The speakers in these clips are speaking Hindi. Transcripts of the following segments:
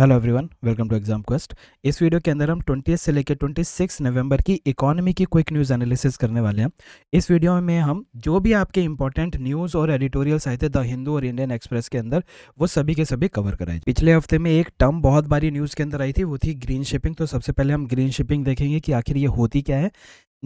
hello everyone welcome to exam quest इस वीडियो के अंदर हम 20 से लेकर 26 नवंबर की इकोनॉमी की क्विक न्यूज़ एनालिसिस करने वाले हैं इस वीडियो में हम जो भी आपके इंपॉर्टेंट न्यूज़ और एडिटोरियल्स आए थे द हिंदू और इंडियन एक्सप्रेस के अंदर वो सभी के सभी कवर कराए पिछले हफ्ते में एक टर्म बहुत बारी न्यूज़ के अंदर आई थी वो थी ग्रीन शिपिंग तो सबसे पहले हम ग्रीन शिपिंग देखेंगे कि आखिर ये होती क्या है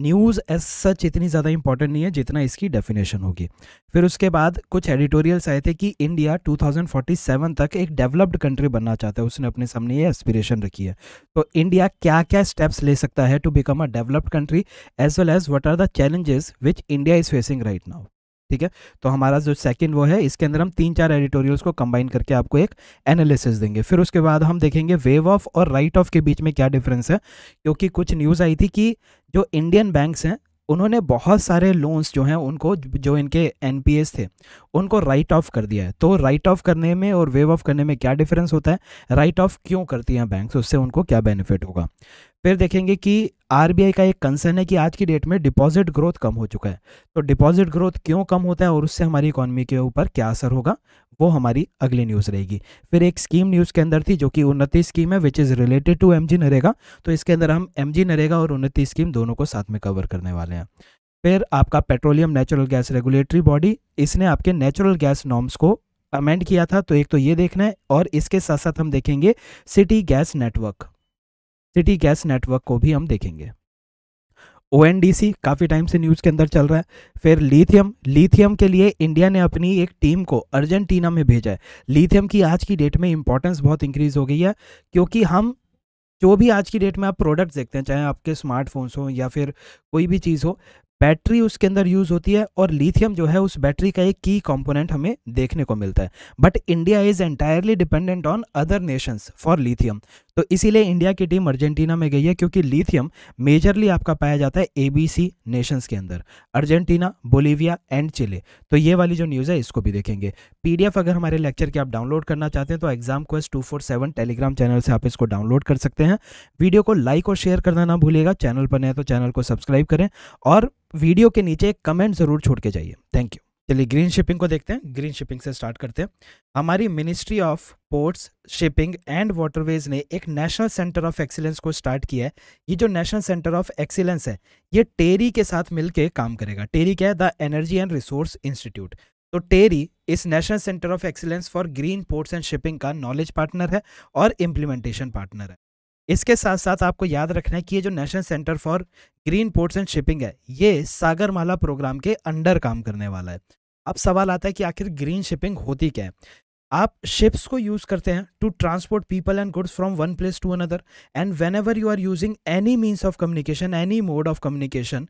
न्यूज़ एज सच इतनी ज़्यादा इंपॉर्टेंट नहीं है जितना इसकी डेफिनेशन होगी फिर उसके बाद कुछ एडिटोरियल्स आए थे कि इंडिया 2047 तक एक डेवलप्ड कंट्री बनना चाहता है उसने अपने सामने ये एस्पिरेशन रखी है तो इंडिया क्या क्या स्टेप्स ले सकता है to become a developed country as well as what are the challenges which India is facing right now ठीक है तो हमारा जो सेकंड वो है इसके अंदर हम तीन चार एडिटोरियल्स को कंबाइन करके आपको एक एनालिसिस देंगे फिर उसके बाद हम देखेंगे वेव ऑफ और राइट ऑफ के बीच में क्या डिफरेंस है क्योंकि कुछ न्यूज़ आई थी कि जो इंडियन बैंक्स हैं उन्होंने बहुत सारे लोन्स जो हैं उनको जो इनके एन थे उनको राइट ऑफ कर दिया है तो राइट ऑफ करने में और वेव ऑफ करने में क्या डिफरेंस होता है राइट ऑफ क्यों करती हैं बैंक उससे उनको क्या बेनिफिट होगा फिर देखेंगे कि आरबीआई का एक कंसर्न है कि आज की डेट में डिपॉजिट ग्रोथ कम हो चुका है तो डिपॉजिट ग्रोथ क्यों कम होता है और उससे हमारी इकोनॉमी के ऊपर क्या असर होगा वो हमारी अगली न्यूज़ रहेगी फिर एक स्कीम न्यूज़ के अंदर थी जो कि उन्नति स्कीम है which is related to M G NREGA तो इसके अंदर हम एम जी नरेगा और उन्नति स्कीम दोनों को साथ में कवर करने वाले हैं फिर आपका petroleum natural gas regulatory body इसने आपके नेचुरल गैस नॉर्म्स को अमेंड किया था तो एक तो ये देखना है और इसके साथ साथ हम देखेंगे city gas network city gas network को भी हम देखेंगे ओ काफ़ी टाइम से न्यूज़ के अंदर चल रहा है फिर लिथियम लिथियम के लिए इंडिया ने अपनी एक टीम को अर्जेंटीना में भेजा है लिथियम की आज की डेट में इंपॉर्टेंस बहुत इंक्रीज़ हो गई है क्योंकि हम जो भी आज की डेट में आप प्रोडक्ट्स देखते हैं चाहे आपके स्मार्टफोन्स हो या फिर कोई भी चीज़ हो बैटरी उसके अंदर यूज़ होती है और लिथियम जो है उस बैटरी का एक की कंपोनेंट हमें देखने को मिलता है but India is entirely dependent on other nations for lithium तो इसीलिए इंडिया की टीम अर्जेंटीना में गई है क्योंकि लिथियम मेजरली आपका पाया जाता है एबीसी नेशंस के अंदर अर्जेंटीना बोलीविया एंड चिले तो ये वाली जो न्यूज़ है इसको भी देखेंगे पीडीएफ अगर हमारे लेक्चर के आप डाउनलोड करना चाहते हैं तो exam quest two four seven Telegram channel से आप इसको डाउनलोड कर सकते हैं वीडियो को लाइक और शेयर करना ना भूलेगा चैनल पर नए तो चैनल को सब्सक्राइब करें और वीडियो के नीचे एक कमेंट ज़रूर छोड़ के जाइए थैंक यू चलिए ग्रीन शिपिंग को देखते हैं ग्रीन शिपिंग से स्टार्ट करते हैं हमारी ministry of ports shipping and waterways ने एक नेशनल सेंटर ऑफ एक्सीलेंस को स्टार्ट किया है ये जो नेशनल सेंटर ऑफ एक्सीलेंस है ये टेरी के साथ मिलकर काम करेगा टेरी क्या है the energy and resource institute तो टेरी इस national centre of excellence for green ports and shipping का नॉलेज पार्टनर है और इम्प्लीमेंटेशन पार्टनर है इसके साथ साथ आपको याद रखना है कि ये जो national centre for green ports and shipping है ये सागरमाला प्रोग्राम के अंडर काम करने वाला है अब सवाल आता है कि आखिर ग्रीन शिपिंग होती क्या है आप शिप्स को यूज़ करते हैं to transport people and goods from one place to another and whenever you are using any means of communication any mode of communication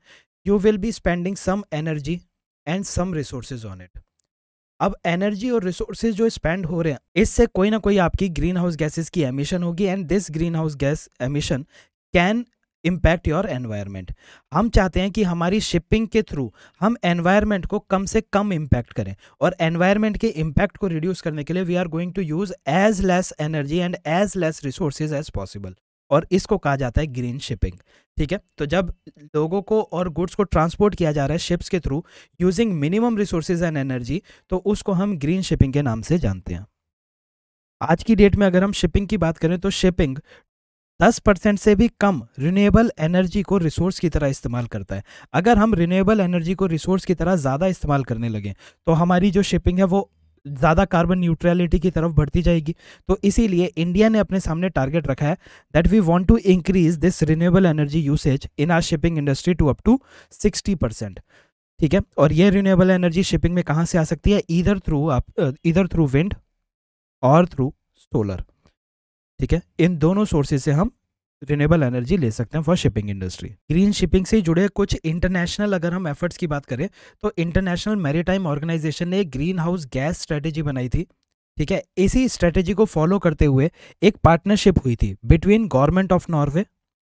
you will be spending some energy and some resources on it अब एनर्जी और रिसोर्सेज जो स्पेंड हो रहे हैं इससे कोई ना कोई आपकी ग्रीन हाउस गैसेज की एमिशन होगी and this greenhouse gas emission can impact your environment हम चाहते हैं कि हमारी शिपिंग के थ्रू हम एनवायरनमेंट को कम से कम इम्पैक्ट करें और एनवायरनमेंट के इम्पैक्ट को रिड्यूस करने के लिए we are going to use as less energy and as less resources as possible और इसको कहा जाता है ग्रीन शिपिंग ठीक है तो जब लोगों को और गुड्स को ट्रांसपोर्ट किया जा रहा है शिप्स के through using minimum resources and energy तो उसको हम ग्रीन शिपिंग के नाम से जानते हैं आज की डेट में अगर हम शिपिंग की बात करें तो शिपिंग 10 परसेंट से भी कम रिन्यूएबल एनर्जी को रिसोर्स की तरह इस्तेमाल करता है अगर हम रिन्यूएबल एनर्जी को रिसोर्स की तरह ज़्यादा इस्तेमाल करने लगें तो हमारी जो शिपिंग है वो ज़्यादा कार्बन न्यूट्रलिटी की तरफ बढ़ती जाएगी तो इसीलिए इंडिया ने अपने सामने टारगेट रखा है that we want to increase this renewable energy usage in our shipping industry to up to sixty percent ठीक है और ये रिन्यूएबल एनर्जी शिपिंग में कहाँ से आ सकती है इधर थ्रू आप इधर थ्रू विंड और थ्रू सोलर ठीक है इन दोनों सोर्सेज से हम रिनेबल एनर्जी ले सकते हैं for shipping industry green shipping से जुड़े कुछ इंटरनेशनल अगर हम एफर्ट्स की बात करें तो इंटरनेशनल मैरीटाइम ऑर्गेनाइजेशन ने ग्रीन हाउस गैस स्ट्रेटेजी बनाई थी ठीक है इसी स्ट्रेटेजी को फॉलो करते हुए एक पार्टनरशिप हुई थी between government of Norway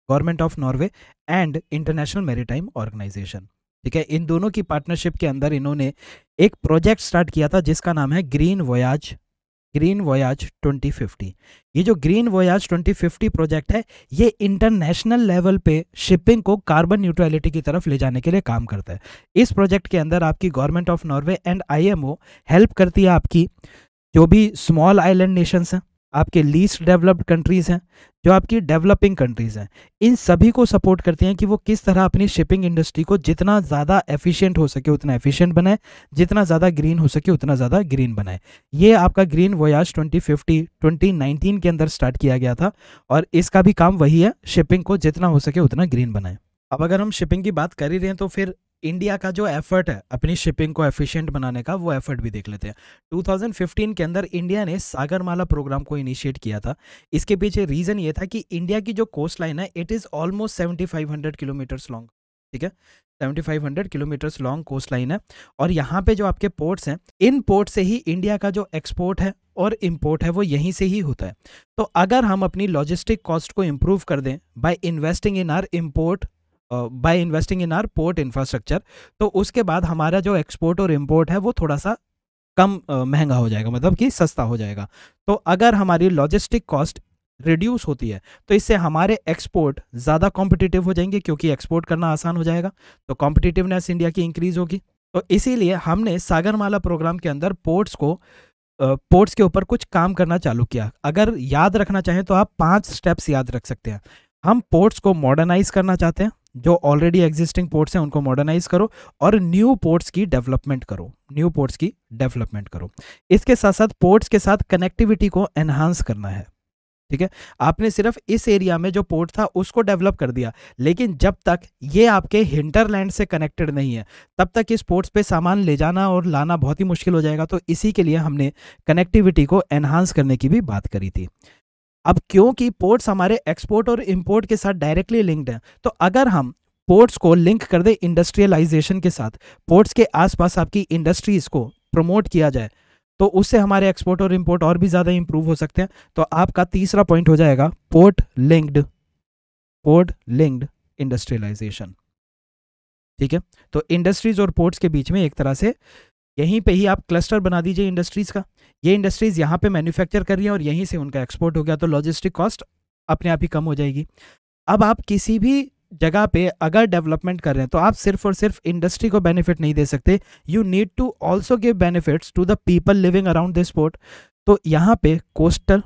government of Norway and international maritime organization ठीक है इन दोनों की पार्टनरशिप के अंदर इन्होंने एक प्रोजेक्ट स्टार्ट किया था जिसका नाम है ग्रीन वोयाज ग्रीन वोयाज 2050 ये जो ग्रीन वोयाज 2050 प्रोजेक्ट है ये इंटरनेशनल लेवल पे शिपिंग को कार्बन न्यूट्रलिटी की तरफ ले जाने के लिए काम करता है इस प्रोजेक्ट के अंदर आपकी government of Norway and IMO help करती है आपकी जो भी स्मॉल आइलैंड नेशंस हैं आपके लीस्ट डेवलप्ड कंट्रीज़ हैं जो आपकी डेवलपिंग कंट्रीज़ हैं इन सभी को सपोर्ट करते हैं कि वो किस तरह अपनी शिपिंग इंडस्ट्री को जितना ज़्यादा एफिशिएंट हो सके उतना एफिशिएंट बनाए जितना ज़्यादा ग्रीन हो सके उतना ज़्यादा ग्रीन बनाए ये आपका ग्रीन वोयाज 2050 2019 के अंदर स्टार्ट किया गया था और इसका भी काम वही है शिपिंग को जितना हो सके उतना ग्रीन बनाए अब अगर हम शिपिंग की बात कर ही रहे हैं तो फिर इंडिया का जो एफर्ट है अपनी शिपिंग को एफिशिएंट बनाने का वो एफर्ट भी देख लेते हैं 2015 के अंदर इंडिया ने सागरमाला प्रोग्राम को इनिशिएट किया था इसके पीछे रीज़न ये था कि इंडिया की जो कोस्ट लाइन है it is almost 7500 kilometres long ठीक है 7500 किलोमीटर्स लॉन्ग कोस्ट लाइन है और यहाँ पे जो आपके पोर्ट्स हैं इन पोर्ट से ही इंडिया का जो एक्सपोर्ट है और इम्पोर्ट है वो यहीं से ही होता है तो अगर हम अपनी लॉजिस्टिक कॉस्ट को इम्प्रूव कर दें by investing in our import by investing in our port infrastructure तो उसके बाद हमारा जो एक्सपोर्ट और इम्पोर्ट है वो थोड़ा सा कम महंगा हो जाएगा मतलब कि सस्ता हो जाएगा तो अगर हमारी लॉजिस्टिक कॉस्ट रिड्यूस होती है तो इससे हमारे एक्सपोर्ट ज़्यादा कॉम्पिटिटिव हो जाएंगे क्योंकि एक्सपोर्ट करना आसान हो जाएगा तो कॉम्पिटिटिवनेस इंडिया की इंक्रीज होगी तो इसीलिए हमने सागरमाला प्रोग्राम के अंदर पोर्ट्स को पोर्ट्स के ऊपर कुछ काम करना चालू किया अगर याद रखना चाहें तो आप पाँच स्टेप्स याद रख सकते हैं हम पोर्ट्स को मॉडर्नाइज करना चाहते हैं जो ऑलरेडी एग्जिस्टिंग पोर्ट्स हैं उनको मॉडर्नाइज करो और न्यू पोर्ट्स की डेवलपमेंट करो न्यू पोर्ट्स की डेवलपमेंट करो इसके साथ साथ पोर्ट्स के साथ कनेक्टिविटी को एनहांस करना है ठीक है आपने सिर्फ इस एरिया में जो पोर्ट था उसको डेवलप कर दिया लेकिन जब तक ये आपके हिंटरलैंड से कनेक्टेड नहीं है तब तक इस पोर्ट्स पे सामान ले जाना और लाना बहुत ही मुश्किल हो जाएगा तो इसी के लिए हमने कनेक्टिविटी को एनहांस करने की भी बात करी थी अब क्योंकि पोर्ट्स हमारे एक्सपोर्ट और इम्पोर्ट के साथ डायरेक्टली लिंक्ड हैं तो अगर हम पोर्ट्स को लिंक कर दे इंडस्ट्रियलाइजेशन के साथ पोर्ट्स के आसपास आपकी इंडस्ट्रीज को प्रमोट किया जाए तो उससे हमारे एक्सपोर्ट और इम्पोर्ट और भी ज़्यादा इंप्रूव हो सकते हैं तो आपका तीसरा पॉइंट हो जाएगा port linked port linked industrialisation ठीक है तो इंडस्ट्रीज और पोर्ट्स के बीच में एक तरह से यहीं पे ही आप क्लस्टर बना दीजिए इंडस्ट्रीज़ का ये इंडस्ट्रीज़ यहाँ पे मैन्युफैक्चर कर रही हैं और यहीं से उनका एक्सपोर्ट हो गया तो लॉजिस्टिक कॉस्ट अपने आप ही कम हो जाएगी अब आप किसी भी जगह पे अगर डेवलपमेंट कर रहे हैं तो आप सिर्फ और सिर्फ इंडस्ट्री को बेनिफिट नहीं दे सकते you need to also give benefits to the people living around this port तो यहाँ पे coastal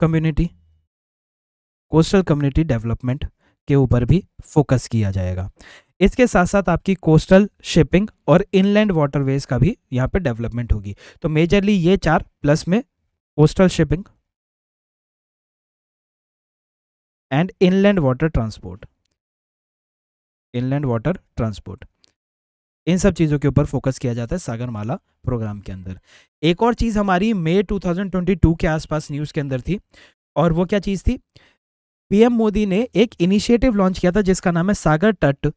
community coastal community development के ऊपर भी फोकस किया जाएगा इसके साथ साथ आपकी कोस्टल शिपिंग और इनलैंड वाटरवेज का भी यहाँ पे डेवलपमेंट होगी तो मेजरली ये चार प्लस में coastal shipping and inland water transport inland water transport इन सब चीज़ों के ऊपर फोकस किया जाता है सागरमाला प्रोग्राम के अंदर एक और चीज़ हमारी मई 2022 के आसपास न्यूज़ के अंदर थी और वो क्या चीज़ थी पीएम मोदी ने एक इनिशिएटिव लॉन्च किया था जिसका नाम है सागर तट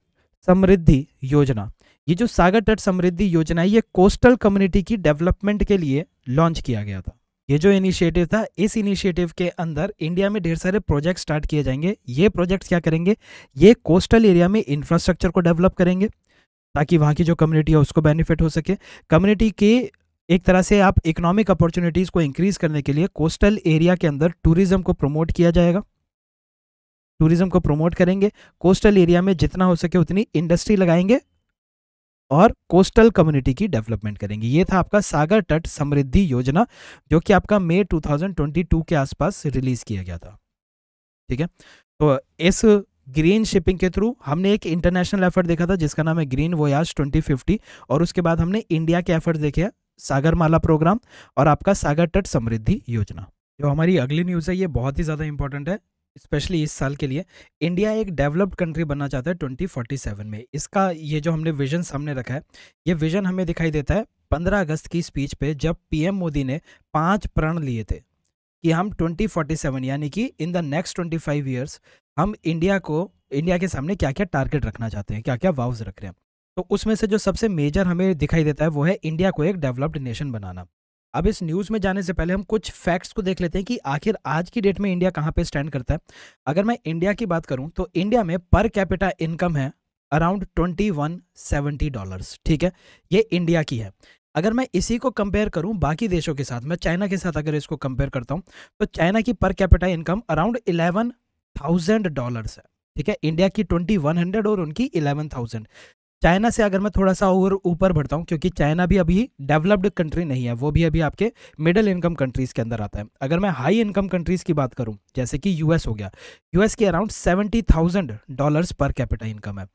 समृद्धि योजना ये जो सागर तट समृद्धि योजना है ये कोस्टल कम्युनिटी की डेवलपमेंट के लिए लॉन्च किया गया था ये जो इनिशिएटिव था इस इनिशिएटिव के अंदर इंडिया में ढेर सारे प्रोजेक्ट स्टार्ट किए जाएंगे ये प्रोजेक्ट्स क्या करेंगे ये कोस्टल एरिया में इंफ्रास्ट्रक्चर को डेवलप करेंगे ताकि वहाँ की जो कम्युनिटी है उसको बेनिफिट हो सके कम्युनिटी के एक तरह से आप इकोनॉमिक अपॉर्चुनिटीज़ को इंक्रीज करने के लिए कोस्टल एरिया के अंदर टूरिज्म को प्रमोट किया जाएगा टूरिज्म को प्रमोट करेंगे कोस्टल एरिया में जितना हो सके उतनी इंडस्ट्री लगाएंगे और कोस्टल कम्युनिटी की डेवलपमेंट करेंगे ये था आपका सागर तट समृद्धि योजना जो कि आपका मई 2022 के आसपास रिलीज किया गया था ठीक है तो इस ग्रीन शिपिंग के थ्रू हमने एक इंटरनेशनल एफर्ट देखा था जिसका नाम है ग्रीन वोयाज 2050 और उसके बाद हमने इंडिया के एफर्ट देखे सागरमाला प्रोग्राम और आपका सागर तट समृद्धि योजना जो हमारी अगली न्यूज़ है ये बहुत ही ज़्यादा इंपॉर्टेंट है स्पेशली इस साल के लिए इंडिया एक डेवलप्ड कंट्री बनना चाहता है ट्वेंटी फोर्टी सेवन में इसका ये जो हमने विजन सामने रखा है ये विजन हमें दिखाई देता है पंद्रह अगस्त की स्पीच पे जब पीएम मोदी ने पांच प्रण लिए थे कि हम ट्वेंटी फोर्टी सेवन यानी कि in the next twenty five years हम इंडिया को इंडिया के सामने क्या क्या टारगेट रखना चाहते हैं क्या क्या वाव्स रख रहे हैं तो उसमें से जो सबसे मेजर हमें दिखाई देता है वो है इंडिया को एक डेवलप्ड नेशन बनाना अब इस न्यूज़ में जाने से पहले हम कुछ फैक्ट्स को देख लेते हैं कि आखिर आज की डेट में इंडिया कहाँ पे स्टैंड करता है अगर मैं इंडिया की बात करूँ तो इंडिया में पर कैपिटा इनकम है around twenty one seventy dollars ठीक है ये इंडिया की है अगर मैं इसी को कंपेयर करूं बाकी देशों के साथ मैं चाइना के साथ अगर इसको कंपेयर करता हूं तो चाइना की per capita income around eleven thousand dollars है ठीक है इंडिया की ट्वेंटी वन हंड्रेड और उनकी इलेवन थाउजेंड चाइना से अगर मैं थोड़ा सा और ऊपर बढ़ता हूँ क्योंकि चाइना भी अभी डेवलप्ड कंट्री नहीं है वो भी अभी आपके मिडिल इनकम कंट्रीज़ के अंदर आता है अगर मैं हाई इनकम कंट्रीज़ की बात करूँ जैसे कि यूएस हो गया यूएस की around seventy thousand dollars per capita income है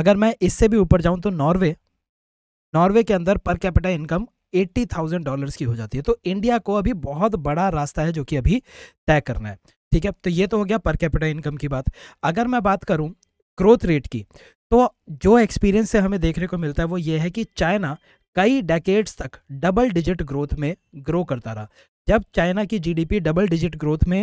अगर मैं इससे भी ऊपर जाऊँ तो नॉर्वे नॉर्वे के अंदर per capita income eighty thousand dollars की हो जाती है तो इंडिया को अभी बहुत बड़ा रास्ता है जो कि अभी तय करना है ठीक है तो ये तो हो गया पर कैपिटा इनकम की बात अगर मैं बात करूँ ग्रोथ रेट की तो जो एक्सपीरियंस से हमें देखने को मिलता है वो ये है कि चाइना कई डेकेड्स तक डबल डिजिट ग्रोथ में ग्रो करता रहा जब चाइना की जीडीपी डबल डिजिट ग्रोथ में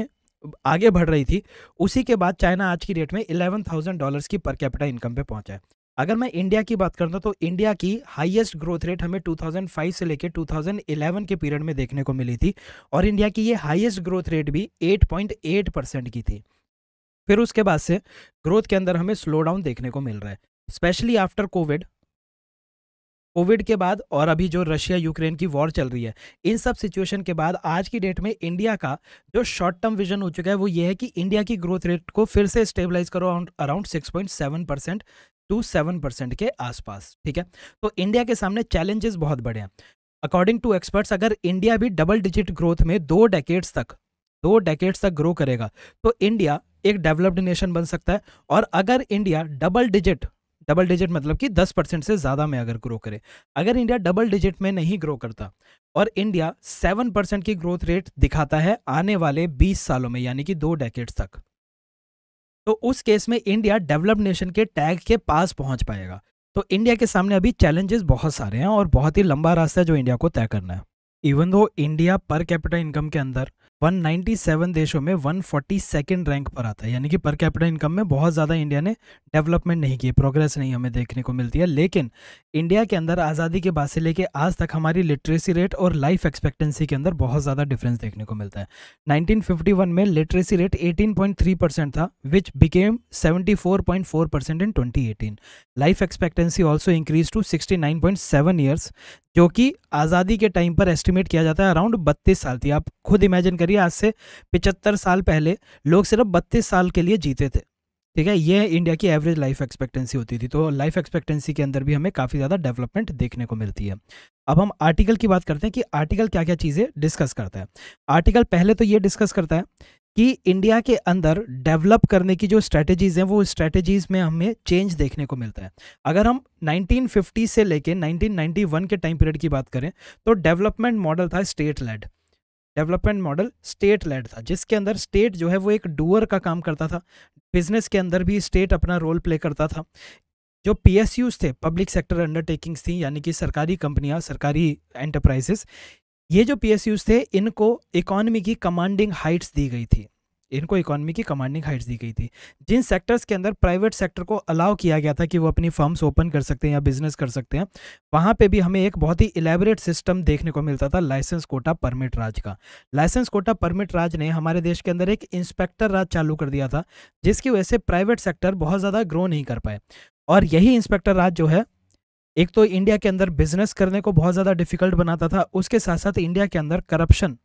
आगे बढ़ रही थी उसी के बाद चाइना आज की डेट में इलेवन थाउजेंड डॉलर्स की पर कैपिटा इनकम पे पहुंचा है अगर मैं इंडिया की बात करता हूँ तो इंडिया की हाईएस्ट ग्रोथ रेट हमें 2005 से लेकर 2011 के पीरियड में देखने को मिली थी और इंडिया की ये हाईएस्ट ग्रोथ रेट भी 8.8 परसेंट की थी फिर उसके बाद से ग्रोथ के अंदर हमें स्लो डाउन देखने को मिल रहा है स्पेशली आफ्टर कोविड कोविड के बाद और अभी जो रशिया यूक्रेन की वॉर चल रही है इन सब सिचुएशन के बाद आज की डेट में इंडिया का जो शॉर्ट टर्म विजन हो चुका है वो ये है कि इंडिया की ग्रोथ रेट को फिर से स्टेबलाइज करो around six point seven percent to seven percent के आसपास ठीक है तो इंडिया के सामने चैलेंजेस बहुत बड़े हैं अकॉर्डिंग टू एक्सपर्ट्स अगर इंडिया भी डबल डिजिट ग्रोथ में दो डेकेट्स तक दो डेकेट्स तक ग्रो करेगा तो इंडिया एक डेवलप्ड नेशन बन सकता है और अगर India double digit double digit मतलब कि 10 परसेंट से ज़्यादा में अगर ग्रो करे अगर इंडिया डबल डिजिट में नहीं ग्रो करता और इंडिया 7 परसेंट की ग्रोथ रेट दिखाता है आने वाले 20 सालों में यानी कि दो डेकेट्स तक तो उस केस में इंडिया डेवलप्ड नेशन के टैग के पास पहुंच पाएगा तो इंडिया के सामने अभी चैलेंजेस बहुत सारे हैं और बहुत ही लंबा रास्ता है जो इंडिया को तय करना है इवन दो इंडिया पर कैपिटल इनकम के अंदर 197 देशों में वन सेकेंड रैंक पर आता है यानी कि पर कैपिटल इनकम में बहुत ज़्यादा इंडिया ने डेवलपमेंट नहीं की प्रोग्रेस नहीं हमें देखने को मिलती है लेकिन इंडिया के अंदर आज़ादी के बाद से लेके आज तक हमारी लिटरेसी रेट और लाइफ एक्सपेक्टेंसी के अंदर बहुत ज़्यादा डिफरेंस देखने को मिलता है 1951 में लिटरेसी रेट 18.3 परसेंट था which became 74.4 percent in 2018 life expectancy also increase to 69.7 years जो कि आज़ादी के टाइम पर एस्टिमेट किया जाता है अराउंड बत्तीस साल थी आप खुद इमेजिन करिए आज से पिचहत्तर साल पहले लोग सिर्फ बत्तीस साल के लिए जीते थे ठीक है ये इंडिया की एवरेज लाइफ एक्सपेक्टेंसी होती थी तो लाइफ एक्सपेक्टेंसी के अंदर भी हमें काफ़ी ज़्यादा डेवलपमेंट देखने को मिलती है अब हम आर्टिकल की बात करते हैं कि आर्टिकल क्या क्या चीज़ें डिस्कस करता है आर्टिकल पहले तो ये डिस्कस करता है कि इंडिया के अंदर डेवलप करने की जो स्ट्रेटजीज़ हैं वो स्ट्रेटजीज़ में हमें चेंज देखने को मिलता है अगर हम 1950 से लेके 1991 के टाइम पीरियड की बात करें तो डेवलपमेंट मॉडल था state led development model state led था जिसके अंदर स्टेट जो है वो एक डूअर का काम करता था बिजनेस के अंदर भी स्टेट अपना रोल प्ले करता था जो पी थे पब्लिक सेक्टर अंडरटेकिंग्स थी यानी कि सरकारी कंपनियां सरकारी एंटरप्राइजेस ये जो पी थे इनको इकॉनमी की कमांडिंग हाइट्स दी गई थी इनको इकोनॉमी की कमांडिंग हाइट्स दी गई थी जिन सेक्टर्स के अंदर प्राइवेट सेक्टर को अलाउ किया गया था कि वो अपनी फर्म्स ओपन कर सकते हैं या बिजनेस कर सकते हैं वहाँ पे भी हमें एक बहुत ही इलेबरेट सिस्टम देखने को मिलता था लाइसेंस कोटा परमिट राज का लाइसेंस कोटा परमिट राज ने हमारे देश के अंदर एक इंस्पेक्टर राज चालू कर दिया था जिसकी वजह से प्राइवेट सेक्टर बहुत ज़्यादा ग्रो नहीं कर पाए और यही इंस्पेक्टर राज जो है एक तो इंडिया के अंदर बिजनेस करने को बहुत ज़्यादा डिफिकल्ट बनाता था उसके साथ साथ इंडिया के अंदर करप्शन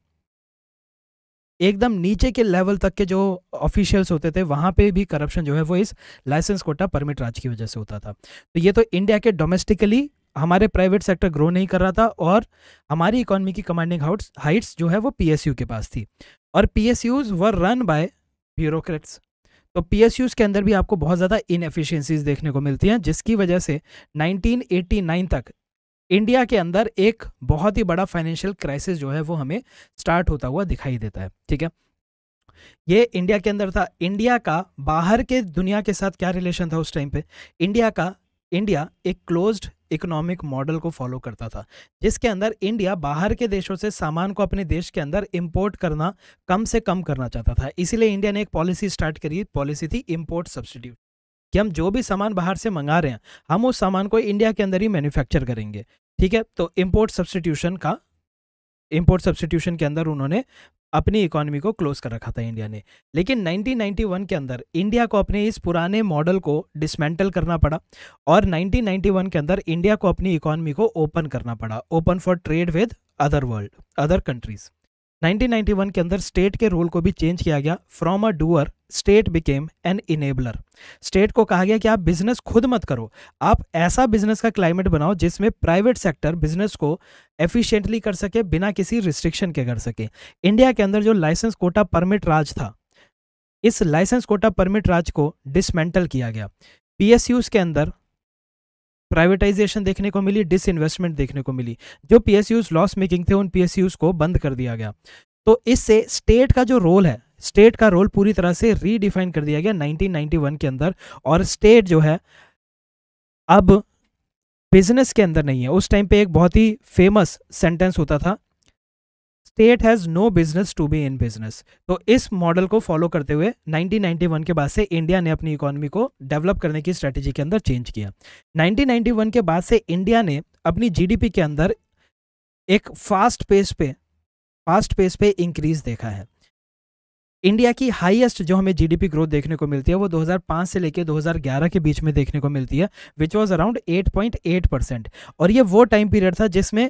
एकदम नीचे के लेवल तक के जो ऑफिशियल्स होते थे वहां पे भी करप्शन जो है वो इस लाइसेंस कोटा परमिट राज की वजह से होता था तो ये तो इंडिया के डोमेस्टिकली हमारे प्राइवेट सेक्टर ग्रो नहीं कर रहा था और हमारी इकोनॉमी की कमांडिंग हाइट्स जो है वो पीएसयू के पास थी और P S Us were run by bureaucrats तो पी एस यूज़ के अंदर भी आपको बहुत ज़्यादा इनएफिशियंसीज देखने को मिलती हैं जिसकी वजह से 1989 तक इंडिया के अंदर एक बहुत ही बड़ा फाइनेंशियल क्राइसिस जो है वो हमें स्टार्ट होता हुआ दिखाई देता है ठीक है ये इंडिया के अंदर था इंडिया का बाहर के दुनिया के साथ क्या रिलेशन था उस टाइम पे इंडिया का इंडिया एक क्लोज्ड इकोनॉमिक मॉडल को फॉलो करता था जिसके अंदर इंडिया बाहर के देशों से सामान को अपने देश के अंदर इंपोर्ट करना कम से कम करना चाहता था इसीलिए इंडिया ने एक पॉलिसी स्टार्ट करी पॉलिसी थी इंपोर्ट सब्सिट्यूट कि हम जो भी सामान बाहर से मंगा रहे हैं हम उस सामान को इंडिया के अंदर ही मैन्युफैक्चर करेंगे ठीक है तो इम्पोर्ट सब्सटीट्यूशन का इम्पोर्ट सब्सटीट्यूशन के अंदर उन्होंने अपनी इकोनॉमी को क्लोज कर रखा था इंडिया ने लेकिन 1991 के अंदर इंडिया को अपने इस पुराने मॉडल को डिसमेंटल करना पड़ा और 1991 के अंदर इंडिया को अपनी इकोनॉमी को ओपन करना पड़ा open for trade with other world other countries 1991 के अंदर स्टेट के रोल को भी चेंज किया गया from a doer state became an enabler state को कहा गया कि आप बिजनेस खुद मत करो आप ऐसा बिजनेस का क्लाइमेट बनाओ जिसमें प्राइवेट सेक्टर बिजनेस को एफिशिएंटली कर सके बिना किसी रिस्ट्रिक्शन के कर सके इंडिया के अंदर जो लाइसेंस कोटा परमिट राज था इस लाइसेंस कोटा परमिट राज को डिसमेंटल किया गया पी के अंदर प्राइवेटाइजेशन देखने को मिली डिसइन्वेस्टमेंट देखने को मिली जो पी लॉस मेकिंग थे उन पी को बंद कर दिया गया तो इससे स्टेट का जो रोल है स्टेट का रोल पूरी तरह से रीडिफाइन कर दिया गया 1991 के अंदर और स्टेट जो है अब बिजनेस के अंदर नहीं है उस टाइम पे एक बहुत ही फेमस सेंटेंस होता था state has no business to be in business तो इस मॉडल को फॉलो करते हुए 1991 के बाद से इंडिया ने अपनी इकोनॉमी को डेवलप करने की स्ट्रेटेजी के अंदर चेंज किया 1991 के बाद से इंडिया ने अपनी जीडीपी के अंदर एक फास्ट पेस पे फास्ट पेस पे इंक्रीज देखा है इंडिया की हाईएस्ट जो हमें जीडीपी ग्रोथ देखने को मिलती है वो 2005 से लेकर 2011 के बीच में देखने को मिलती है विच वॉज अराउंड 8.8 परसेंट और ये वो टाइम पीरियड था जिसमें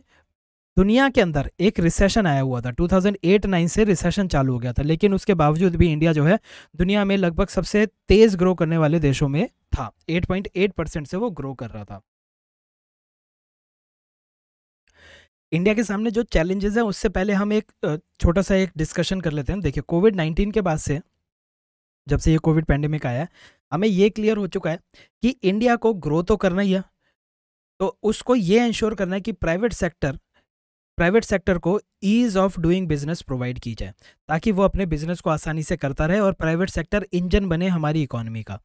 दुनिया के अंदर एक रिसेशन आया हुआ था 2008-9 से रिसेशन चालू हो गया था लेकिन उसके बावजूद भी इंडिया जो है दुनिया में लगभग सबसे तेज़ ग्रो करने वाले देशों में था 8.8 परसेंट से वो ग्रो कर रहा था इंडिया के सामने जो चैलेंजेस हैं उससे पहले हम एक छोटा सा एक डिस्कशन कर लेते हैं देखिए कोविड नाइन्टीन के बाद से जब से ये कोविड पैंडेमिक आया है हमें ये क्लियर हो चुका है कि इंडिया को ग्रो तो करना ही है तो उसको ये इंश्योर करना है कि प्राइवेट सेक्टर प्राइवेट सेक्टर को ease of doing business provide की जाए ताकि वो अपने बिजनेस को आसानी से करता रहे और प्राइवेट सेक्टर इंजन बने हमारी इकोनॉमी का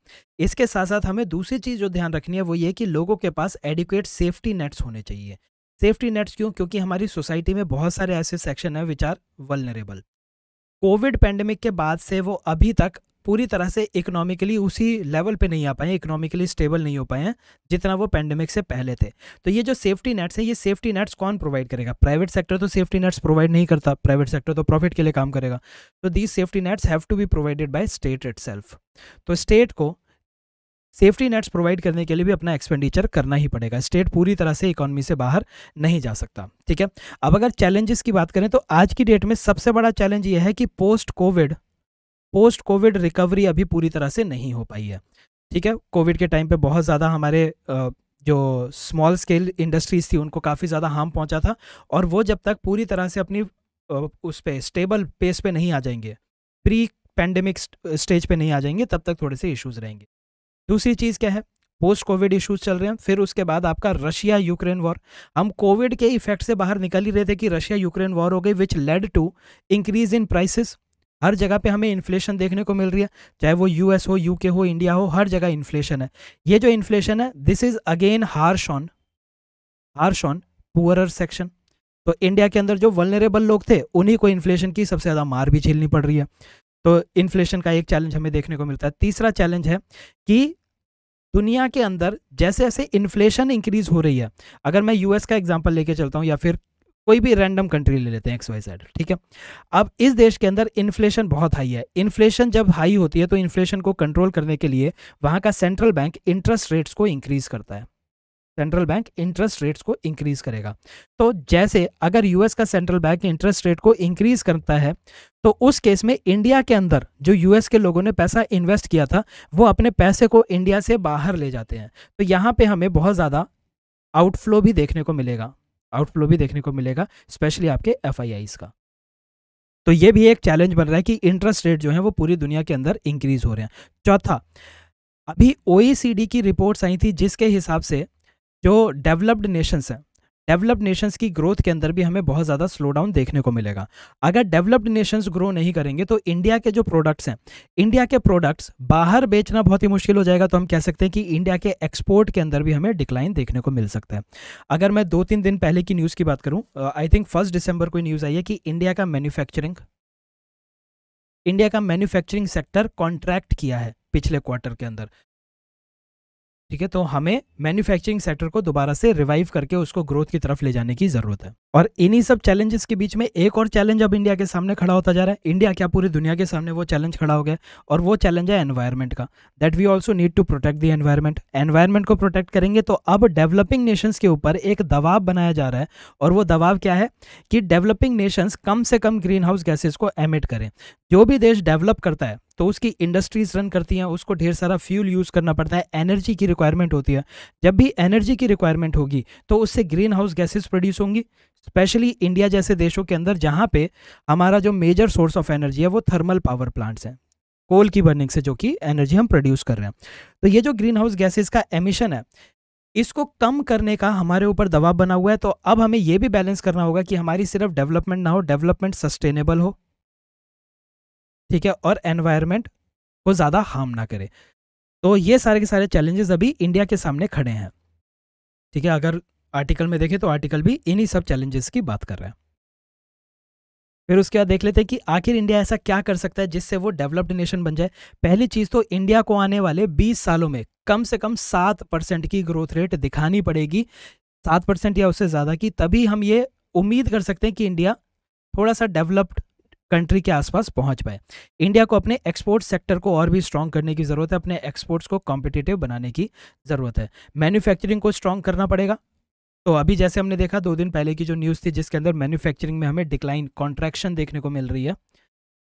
इसके साथ साथ हमें दूसरी चीज़ जो ध्यान रखनी है वो ये कि लोगों के पास एडिकुएट सेफ्टी नेट्स होने चाहिए सेफ्टी नेट्स क्यों क्योंकि हमारी सोसाइटी में बहुत सारे ऐसे सेक्शन हैं which are vulnerable COVID pandemic के बाद से वो अभी तक पूरी तरह से इकोनॉमिकली उसी लेवल पे नहीं आ पाए इकोनॉमिकली स्टेबल नहीं हो पाए हैं जितना वो पैंडमिक से पहले थे तो ये जो सेफ्टी नेट्स है ये सेफ्टी नेट्स कौन प्रोवाइड करेगा प्राइवेट सेक्टर तो सेफ्टी नेट्स प्रोवाइड नहीं करता प्राइवेट सेक्टर तो प्रॉफिट के लिए काम करेगा तो these safety nets have to be provided by state it तो स्टेट को सेफ्टी नेट्स प्रोवाइड करने के लिए भी अपना एक्सपेंडिचर करना ही पड़ेगा स्टेट पूरी तरह से इकोनॉमी से बाहर नहीं जा सकता ठीक है अब अगर चैलेंजेस की बात करें तो आज की डेट में सबसे बड़ा चैलेंज यह है कि post COVID post COVID recovery अभी पूरी तरह से नहीं हो पाई है ठीक है कोविड के टाइम पे बहुत ज़्यादा हमारे जो स्मॉल स्केल इंडस्ट्रीज थी उनको काफ़ी ज़्यादा हार्म पहुंचा था और वो जब तक पूरी तरह से अपनी उस पर स्टेबल पेस पे नहीं आ जाएंगे प्री पैंडमिक स्टेज पे नहीं आ जाएंगे तब तक थोड़े से इश्यूज रहेंगे दूसरी चीज़ क्या है पोस्ट कोविड इश्यूज चल रहे हैं फिर उसके बाद आपका रशिया यूक्रेन वॉर हम कोविड के इफेक्ट से बाहर निकल ही रहे थे कि रशिया यूक्रेन वॉर हो गई which led to increase in prices हर जगह पे हमें इन्फ्लेशन देखने को मिल रही है चाहे वो यूएस हो यूके हो इंडिया हो हर जगह इन्फ्लेशन है ये जो इन्फ्लेशन है this is again harsh on harsh on poor section तो इंडिया के अंदर जो वलनरेबल लोग थे उन्हीं को इन्फ्लेशन की सबसे ज़्यादा मार भी झेलनी पड़ रही है तो इन्फ्लेशन का एक चैलेंज हमें देखने को मिलता है तीसरा चैलेंज है कि दुनिया के अंदर जैसे जैसे इन्फ्लेशन इंक्रीज हो रही है अगर मैं यूएस का एग्जांपल लेके चलता हूँ या फिर कोई भी रैंडम कंट्री ले लेते हैं एक्स वाई जेड ठीक है अब इस देश के अंदर इन्फ्लेशन बहुत हाई है इन्फ्लेशन जब हाई होती है तो इन्फ्लेशन को कंट्रोल करने के लिए वहाँ का सेंट्रल बैंक इंटरेस्ट रेट्स को इंक्रीज करता है सेंट्रल बैंक इंटरेस्ट रेट्स को इंक्रीज करेगा तो जैसे अगर यूएस का सेंट्रल बैंक इंटरेस्ट रेट को इंक्रीज करता है तो उस केस में इंडिया के अंदर जो यूएस के लोगों ने पैसा इन्वेस्ट किया था वो अपने पैसे को इंडिया से बाहर ले जाते हैं तो यहाँ पे हमें बहुत ज़्यादा आउटफ्लो भी देखने को मिलेगा आउटफ्लो भी देखने को मिलेगा स्पेशली आपके एफ का तो ये भी एक चैलेंज बन रहा है कि इंटरेस्ट रेट जो है वो पूरी दुनिया के अंदर इंक्रीज हो रहे हैं चौथा अभी ओ की रिपोर्ट्स आई थी जिसके हिसाब से जो डेवलप्ड नेशंस हैं डेवलप्ड नेशंस की ग्रोथ के अंदर भी हमें बहुत ज़्यादा स्लो डाउन देखने को मिलेगा अगर डेवलप्ड नेशंस ग्रो नहीं करेंगे तो इंडिया के जो प्रोडक्ट्स हैं इंडिया के प्रोडक्ट्स बाहर बेचना बहुत ही मुश्किल हो जाएगा तो हम कह सकते हैं कि इंडिया के एक्सपोर्ट के अंदर भी हमें डिक्लाइन देखने को मिल सकता है अगर मैं दो तीन दिन पहले की न्यूज़ की बात करूँ आई थिंक फर्स्ट डिसंबर को न्यूज़ आई है कि इंडिया का मैन्युफैक्चरिंग इंडिया का मैन्युफैक्चरिंग सेक्टर कॉन्ट्रैक्ट किया है पिछले क्वार्टर के अंदर ठीक है तो हमें मैन्युफैक्चरिंग सेक्टर को दोबारा से रिवाइव करके उसको ग्रोथ की तरफ ले जाने की ज़रूरत है और इन्हीं सब चैलेंजेस के बीच में एक और चैलेंज अब इंडिया के सामने खड़ा होता जा रहा है इंडिया क्या पूरी दुनिया के सामने वो चैलेंज खड़ा हो गया और वो चैलेंज है एनवायरनमेंट का that we also need to protect the environment environment को प्रोटेक्ट करेंगे तो अब डेवलपिंग नेशंस के ऊपर एक दबाव बनाया जा रहा है और वो दबाव क्या है कि डेवलपिंग नेशंस कम से कम ग्रीन हाउस गैसेज को एमिट करें जो भी देश डेवलप करता है तो उसकी इंडस्ट्रीज रन करती हैं उसको ढेर सारा फ्यूल यूज़ करना पड़ता है एनर्जी की रिक्वायरमेंट होती है जब भी एनर्जी की रिक्वायरमेंट होगी तो उससे ग्रीन हाउस गैसेज प्रोड्यूस होंगी स्पेशली इंडिया जैसे देशों के अंदर जहाँ पे हमारा जो मेजर सोर्स ऑफ एनर्जी है वो थर्मल पावर प्लांट्स हैं कोल की बर्निंग से जो कि एनर्जी हम प्रोड्यूस कर रहे हैं तो ये जो ग्रीन हाउस गैसेज का एमिशन है इसको कम करने का हमारे ऊपर दबाव बना हुआ है तो अब हमें यह भी बैलेंस करना होगा कि हमारी सिर्फ डेवलपमेंट ना हो डेवलपमेंट सस्टेनेबल हो ठीक है और एनवायरमेंट को ज़्यादा हार्म ना करे तो ये सारे के सारे चैलेंजेस अभी इंडिया के सामने खड़े हैं ठीक है अगर आर्टिकल में देखें तो आर्टिकल भी इन्हीं सब चैलेंजेस की बात कर रहा है फिर उसके बाद देख लेते हैं कि आखिर इंडिया ऐसा क्या कर सकता है जिससे वो डेवलप्ड नेशन बन जाए पहली चीज़ तो इंडिया को आने वाले 20 सालों में कम से कम सात परसेंट की ग्रोथ रेट दिखानी पड़ेगी सात परसेंट या उससे ज़्यादा की तभी हम ये उम्मीद कर सकते हैं कि इंडिया थोड़ा सा डेवलप्ड कंट्री के आसपास पहुंच पाए इंडिया को अपने एक्सपोर्ट सेक्टर को और भी स्ट्रांग करने की ज़रूरत है अपने एक्सपोर्ट्स को कॉम्पिटेटिव बनाने की ज़रूरत है मैन्युफैक्चरिंग को स्ट्रांग करना पड़ेगा तो अभी जैसे हमने देखा दो दिन पहले की जो न्यूज़ थी जिसके अंदर मैन्युफैक्चरिंग में हमें डिक्लाइन कॉन्ट्रैक्शन देखने को मिल रही है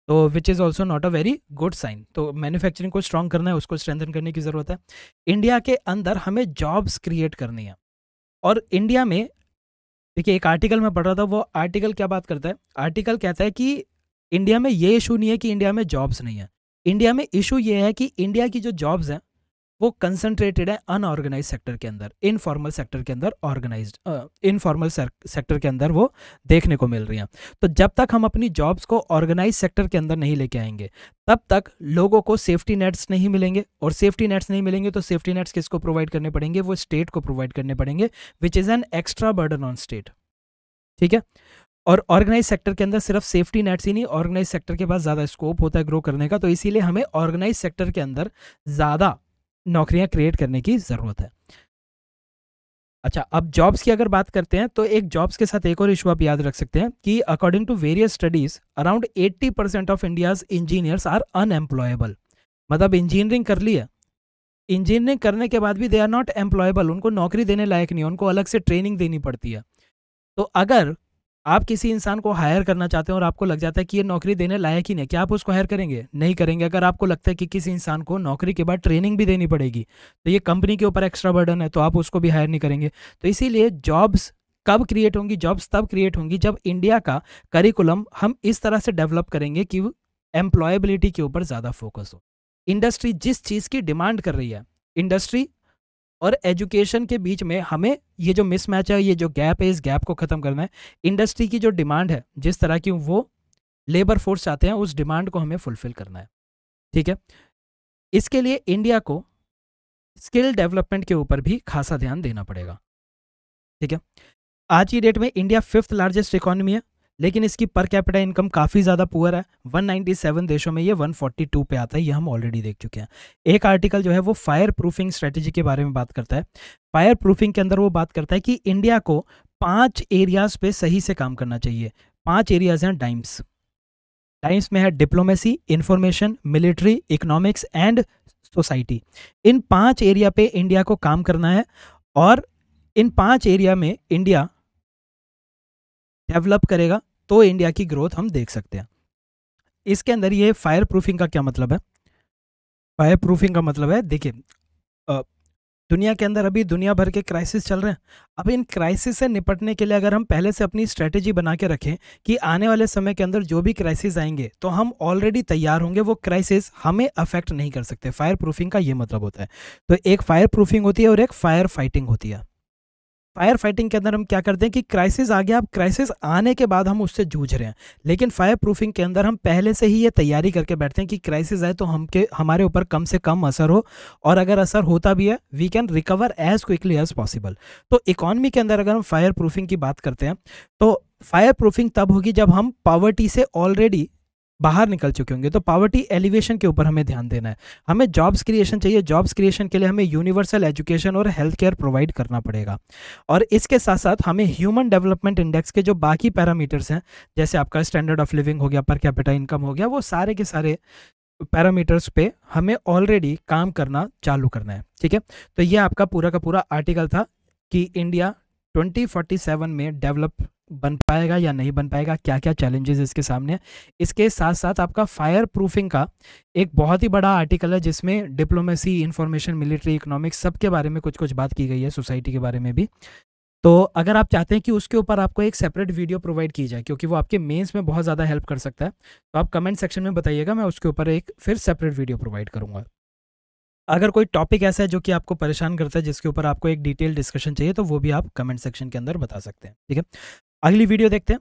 तो which is also not a very good sign तो मैन्युफैक्चरिंग को स्ट्रॉन्ग करना है उसको स्ट्रेंथन करने की ज़रूरत है इंडिया के अंदर हमें जॉब्स क्रिएट करनी है और इंडिया में देखिए एक आर्टिकल में पढ़ रहा था वो आर्टिकल क्या बात करता है आर्टिकल कहता है कि इंडिया में ये इशू नहीं है कि इंडिया में जॉब्स नहीं है इंडिया में इशू ये है कि इंडिया की जो जॉब्स हैं वो कंसंट्रेटेड है अनऑर्गेनाइज सेक्टर के अंदर इनफॉर्मल सेक्टर के अंदर ऑर्गेनाइज इनफॉर्मल सेक्टर के अंदर वो देखने को मिल रही हैं तो जब तक हम अपनी जॉब्स को ऑर्गेनाइज सेक्टर के अंदर नहीं लेके आएंगे तब तक लोगों को सेफ्टी नेट्स नहीं मिलेंगे और सेफ्टी नेट्स नहीं मिलेंगे तो सेफ्टी नेट्स किसको प्रोवाइड करने पड़ेंगे वो स्टेट को प्रोवाइड करने पड़ेंगे which is an extra burden on state ठीक है और ऑर्गेनाइज सेक्टर के अंदर सिर्फ सेफ्टी नेट्स ही नहीं ऑर्गेनाइज सेक्टर के पास ज़्यादा स्कोप होता है ग्रो करने का तो इसीलिए हमें ऑर्गेनाइज सेक्टर के अंदर ज़्यादा नौकरियां क्रिएट करने की ज़रूरत है अच्छा अब जॉब्स की अगर बात करते हैं तो एक जॉब्स के साथ एक और इशू आप याद रख सकते हैं कि according to various studies around 80 percent of India's engineers are unemployable मतलब इंजीनियरिंग कर ली है इंजीनियरिंग करने के बाद भी दे आर नॉट एम्प्लॉयबल उनको नौकरी देने लायक नहीं है उनको अलग से ट्रेनिंग देनी पड़ती है तो अगर आप किसी इंसान को हायर करना चाहते हैं और आपको लग जाता है कि ये नौकरी देने लायक ही नहीं क्या आप उसको हायर करेंगे नहीं करेंगे अगर आपको लगता है कि किसी इंसान को नौकरी के बाद ट्रेनिंग भी देनी पड़ेगी तो ये कंपनी के ऊपर एक्स्ट्रा बर्डन है तो आप उसको भी हायर नहीं करेंगे तो इसीलिए जॉब्स कब क्रिएट होंगी जॉब्स तब क्रिएट होंगी जब इंडिया का करिकुलम हम इस तरह से डेवलप करेंगे कि एम्प्लॉयबिलिटी के ऊपर ज़्यादा फोकस हो इंडस्ट्री जिस चीज़ की डिमांड कर रही है इंडस्ट्री और एजुकेशन के बीच में हमें ये जो मिसमैच है ये जो गैप है इस गैप को ख़त्म करना है इंडस्ट्री की जो डिमांड है जिस तरह की वो लेबर फोर्स चाहते हैं उस डिमांड को हमें फुलफिल करना है ठीक है इसके लिए इंडिया को स्किल डेवलपमेंट के ऊपर भी खासा ध्यान देना पड़ेगा ठीक है आज की डेट में इंडिया फिफ्थ लार्जेस्ट इकोनॉमी है लेकिन इसकी पर कैपिटा इनकम काफ़ी ज़्यादा पुअर है 197 देशों में ये 142 पे आता है ये हम ऑलरेडी देख चुके हैं एक आर्टिकल जो है वो फायर प्रूफिंग स्ट्रेटेजी के बारे में बात करता है फायर प्रूफिंग के अंदर वो बात करता है कि इंडिया को पाँच एरियाज़ पे सही से काम करना चाहिए पाँच एरियाज़ हैं डाइम्स टाइम्स में है diplomacy information military economics and society इन पांच एरिया पे इंडिया को काम करना है और इन पांच एरिया में इंडिया डेवलप करेगा तो इंडिया की ग्रोथ हम देख सकते हैं इसके अंदर ये फायर प्रूफिंग का क्या मतलब है फायर प्रूफिंग का मतलब है देखिए दुनिया के अंदर अभी दुनिया भर के क्राइसिस चल रहे हैं अब इन क्राइसिस से निपटने के लिए अगर हम पहले से अपनी स्ट्रेटेजी बना के रखें कि आने वाले समय के अंदर जो भी क्राइसिस आएंगे तो हम ऑलरेडी तैयार होंगे वो क्राइसिस हमें अफेक्ट नहीं कर सकते फायर प्रूफिंग का ये मतलब होता है तो एक फायर प्रूफिंग होती है और एक फायर फाइटिंग होती है फायर फाइटिंग के अंदर हम क्या करते हैं कि क्राइसिस आ गया अब क्राइसिस आने के बाद हम उससे जूझ रहे हैं लेकिन फायर प्रूफिंग के अंदर हम पहले से ही ये तैयारी करके बैठते हैं कि क्राइसिस आए तो हम के हमारे ऊपर कम से कम असर हो और अगर असर होता भी है we can recover as quickly as possible तो इकॉनमी के अंदर अगर हम फायर प्रूफिंग की बात करते हैं तो फायर प्रूफिंग तब होगी जब हम पावर्टी से ऑलरेडी बाहर निकल चुके होंगे तो पावर्टी एलिवेशन के ऊपर हमें ध्यान देना है हमें जॉब्स क्रिएशन चाहिए जॉब्स क्रिएशन के लिए हमें यूनिवर्सल एजुकेशन और हेल्थ केयर प्रोवाइड करना पड़ेगा और इसके साथ साथ हमें ह्यूमन डेवलपमेंट इंडेक्स के जो बाकी पैरामीटर्स हैं जैसे आपका स्टैंडर्ड ऑफ लिविंग हो गया पर कैपिटा इनकम हो गया वो सारे के सारे पैरामीटर्स पे हमें ऑलरेडी काम करना चालू करना है ठीक है तो ये आपका पूरा का पूरा आर्टिकल था कि इंडिया 2047 में डेवलप बन पाएगा या नहीं बन पाएगा क्या क्या चैलेंजेस इसके सामने इसके साथ साथ आपका फायर प्रूफिंग का एक बहुत ही बड़ा आर्टिकल है जिसमें डिप्लोमेसी इन्फॉर्मेशन मिलिट्री इकोनॉमिक्स सब के बारे में कुछ कुछ बात की गई है सोसाइटी के बारे में भी तो अगर आप चाहते हैं कि उसके ऊपर आपको एक सेपरेट वीडियो प्रोवाइड की जाए क्योंकि वो आपके मेंस में बहुत ज़्यादा हेल्प कर सकता है तो आप कमेंट सेक्शन में बताइएगा मैं उसके ऊपर एक फिर सेपरेट वीडियो प्रोवाइड करूँगा अगर कोई टॉपिक ऐसा है जो कि आपको परेशान करता है जिसके ऊपर आपको एक डिटेल डिस्कशन चाहिए तो वो भी आप कमेंट सेक्शन के अंदर बता सकते हैं ठीक है अगली वीडियो देखते हैं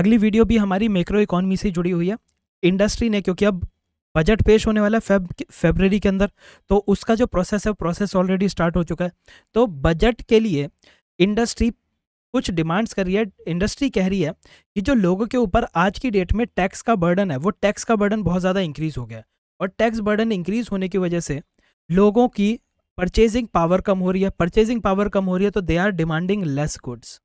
अगली वीडियो भी हमारी मैक्रो इकोनॉमी से जुड़ी हुई है इंडस्ट्री ने क्योंकि अब बजट पेश होने वाला है फेब फेबररी के अंदर तो उसका जो प्रोसेस है प्रोसेस ऑलरेडी स्टार्ट हो चुका है तो बजट के लिए इंडस्ट्री कुछ डिमांड्स कर रही है इंडस्ट्री कह रही है कि जो लोगों के ऊपर आज की डेट में टैक्स का बर्डन है वो टैक्स का बर्डन बहुत ज़्यादा इंक्रीज़ हो गया है और टैक्स बर्डन इंक्रीज़ होने की वजह से लोगों की परचेजिंग पावर कम हो रही है परचेजिंग पावर कम हो रही है तो they are demanding less goods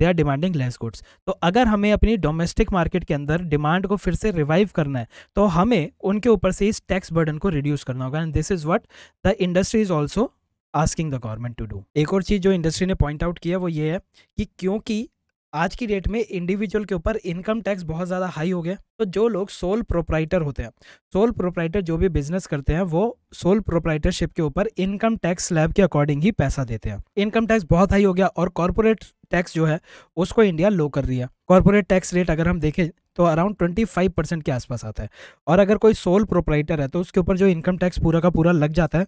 they are demanding less goods तो अगर हमें अपनी डोमेस्टिक मार्केट के अंदर डिमांड को फिर से रिवाइव करना है तो हमें उनके ऊपर से इस टैक्स बर्डन को रिड्यूस करना होगा and this is what the industry is also asking the government to do एक और चीज़ जो इंडस्ट्री ने पॉइंट आउट किया वो ये है कि क्योंकि आज की डेट में इंडिविजुअल के ऊपर इनकम टैक्स बहुत ज़्यादा हाई हो गया तो जो लोग सोल प्रोपराइटर होते हैं सोल प्रोपराइटर जो भी बिजनेस करते हैं वो सोल प्रोपराइटरशिप के ऊपर इनकम टैक्स स्लैब के अकॉर्डिंग ही पैसा देते हैं इनकम टैक्स बहुत हाई हो गया और कॉरपोरेट टैक्स जो है उसको इंडिया लो कर दिया कॉरपोरेट टैक्स रेट अगर हम देखें तो अराउंड ट्वेंटी फाइव परसेंट के आसपास आता है और अगर कोई सोल प्रोपराइटर है तो उसके ऊपर जो इनकम टैक्स पूरा का पूरा लग जाता है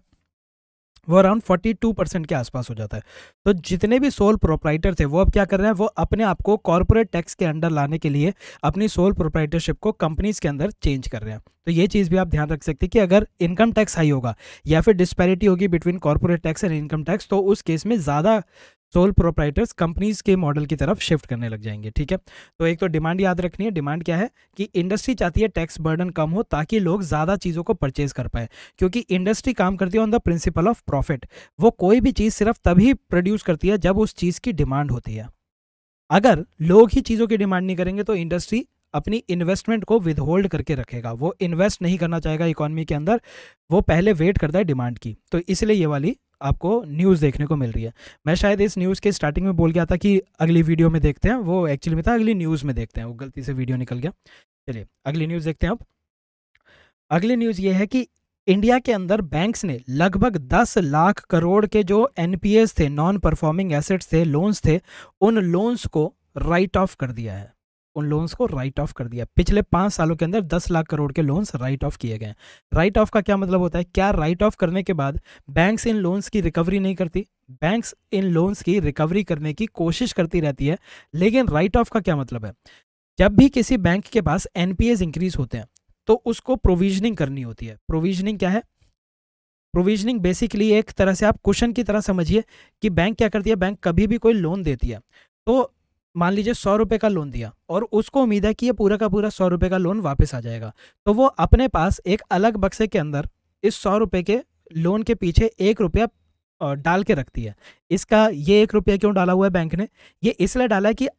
वो अराउंड फोर्टी टू परसेंट के आसपास हो जाता है तो जितने भी सोल प्रोपराइटर थे वो अब क्या कर रहे हैं वो अपने आप को कॉरपोरेट टैक्स के अंडर लाने के लिए अपनी सोल प्रोपराइटरशिप को कंपनीज के अंदर चेंज कर रहे हैं तो ये चीज़ भी आप ध्यान रख सकते हैं कि अगर इनकम टैक्स हाई होगा या फिर डिस्पैरिटी होगी between corporate tax and income tax तो उस केस में ज़्यादा सोल प्रोप्राइटर्स कंपनीज के मॉडल की तरफ शिफ्ट करने लग जाएंगे ठीक है तो एक तो डिमांड याद रखनी है डिमांड क्या है कि इंडस्ट्री चाहती है टैक्स बर्डन कम हो ताकि लोग ज़्यादा चीज़ों को परचेज कर पाए क्योंकि इंडस्ट्री काम करती है on the principle of profit वो कोई भी चीज़ सिर्फ तभी प्रोड्यूस करती है जब उस चीज़ की डिमांड होती है अगर लोग ही चीज़ों की डिमांड नहीं करेंगे तो इंडस्ट्री अपनी इन्वेस्टमेंट को विदहोल्ड करके रखेगा वो इन्वेस्ट नहीं करना चाहेगा इकोनॉमी के अंदर वो पहले वेट करता है डिमांड की तो इसलिए ये वाली आपको न्यूज़ देखने को मिल रही है मैं शायद इस न्यूज़ के स्टार्टिंग में बोल गया था कि अगली वीडियो में देखते हैं वो एक्चुअली में था अगली न्यूज़ में देखते हैं वो गलती से वीडियो निकल गया चलिए अगली न्यूज़ देखते हैं अब अगली न्यूज़ ये है कि इंडिया के अंदर बैंक्स ने लगभग 10 लाख करोड़ के जो एन थे नॉन परफॉर्मिंग एसेट्स थे लोन्स थे उन लोन्स को राइट ऑफ कर दिया है उन लोन्स को राइट ऑफ कर दिया पिछले पाँच सालों के अंदर दस लाख करोड़ के लोन्स राइट ऑफ किए गए राइट ऑफ का क्या मतलब होता है क्या राइट ऑफ करने के बाद बैंक्स इन लोन्स की रिकवरी नहीं करती बैंक्स इन लोन्स की रिकवरी करने की कोशिश करती रहती है लेकिन राइट ऑफ का क्या मतलब है जब भी किसी बैंक के पास एनपीएस इंक्रीज होते हैं तो उसको प्रोविजनिंग करनी होती है प्रोविजनिंग क्या है प्रोविजनिंग बेसिकली एक तरह से आप क्वेश्चन की तरह समझिए कि बैंक क्या करती है बैंक कभी भी कोई लोन देती है तो मान लीजिए सौ रुपये का लोन दिया और उसको उम्मीद है कि ये पूरा का पूरा सौ रुपये का लोन वापस आ जाएगा तो वो अपने पास एक अलग बक्से के अंदर इस सौ रुपये के लोन के पीछे एक रुपया डाल के रखती है इसका ये एक रुपया क्यों डाला हुआ है बैंक ने ये इसलिए डाला है कि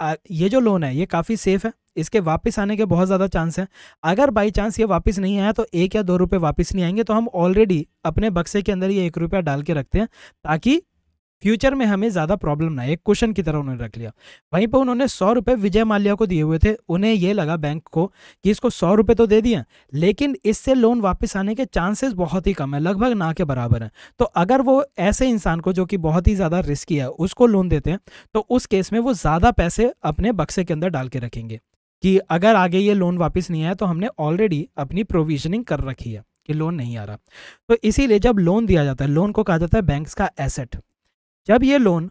ये जो लोन है ये काफ़ी सेफ़ है इसके वापस आने के बहुत ज़्यादा चांस हैं अगर बाई चांस ये वापस नहीं आया तो एक या दो रुपये वापस नहीं आएंगे तो हम ऑलरेडी अपने बक्से के अंदर ये एक रुपया डाल के रखते हैं ताकि फ्यूचर में हमें ज़्यादा प्रॉब्लम ना एक क्वेश्चन की तरह उन्होंने रख लिया वहीं पर उन्होंने सौ रुपये विजय माल्या को दिए हुए थे उन्हें यह लगा बैंक को कि इसको सौ रुपये तो दे दिए लेकिन इससे लोन वापस आने के चांसेस बहुत ही कम है लगभग ना के बराबर हैं तो अगर वो ऐसे इंसान को जो कि बहुत ही ज़्यादा रिस्की है उसको लोन देते हैं तो उस केस में वो ज़्यादा पैसे अपने बक्से के अंदर डाल के रखेंगे कि अगर आगे ये लोन वापस नहीं आया तो हमने ऑलरेडी अपनी प्रोविजनिंग कर रखी है कि लोन नहीं आ रहा तो इसीलिए जब लोन दिया जाता है लोन को कहा जाता है बैंक्स का एसेट जब ये लोन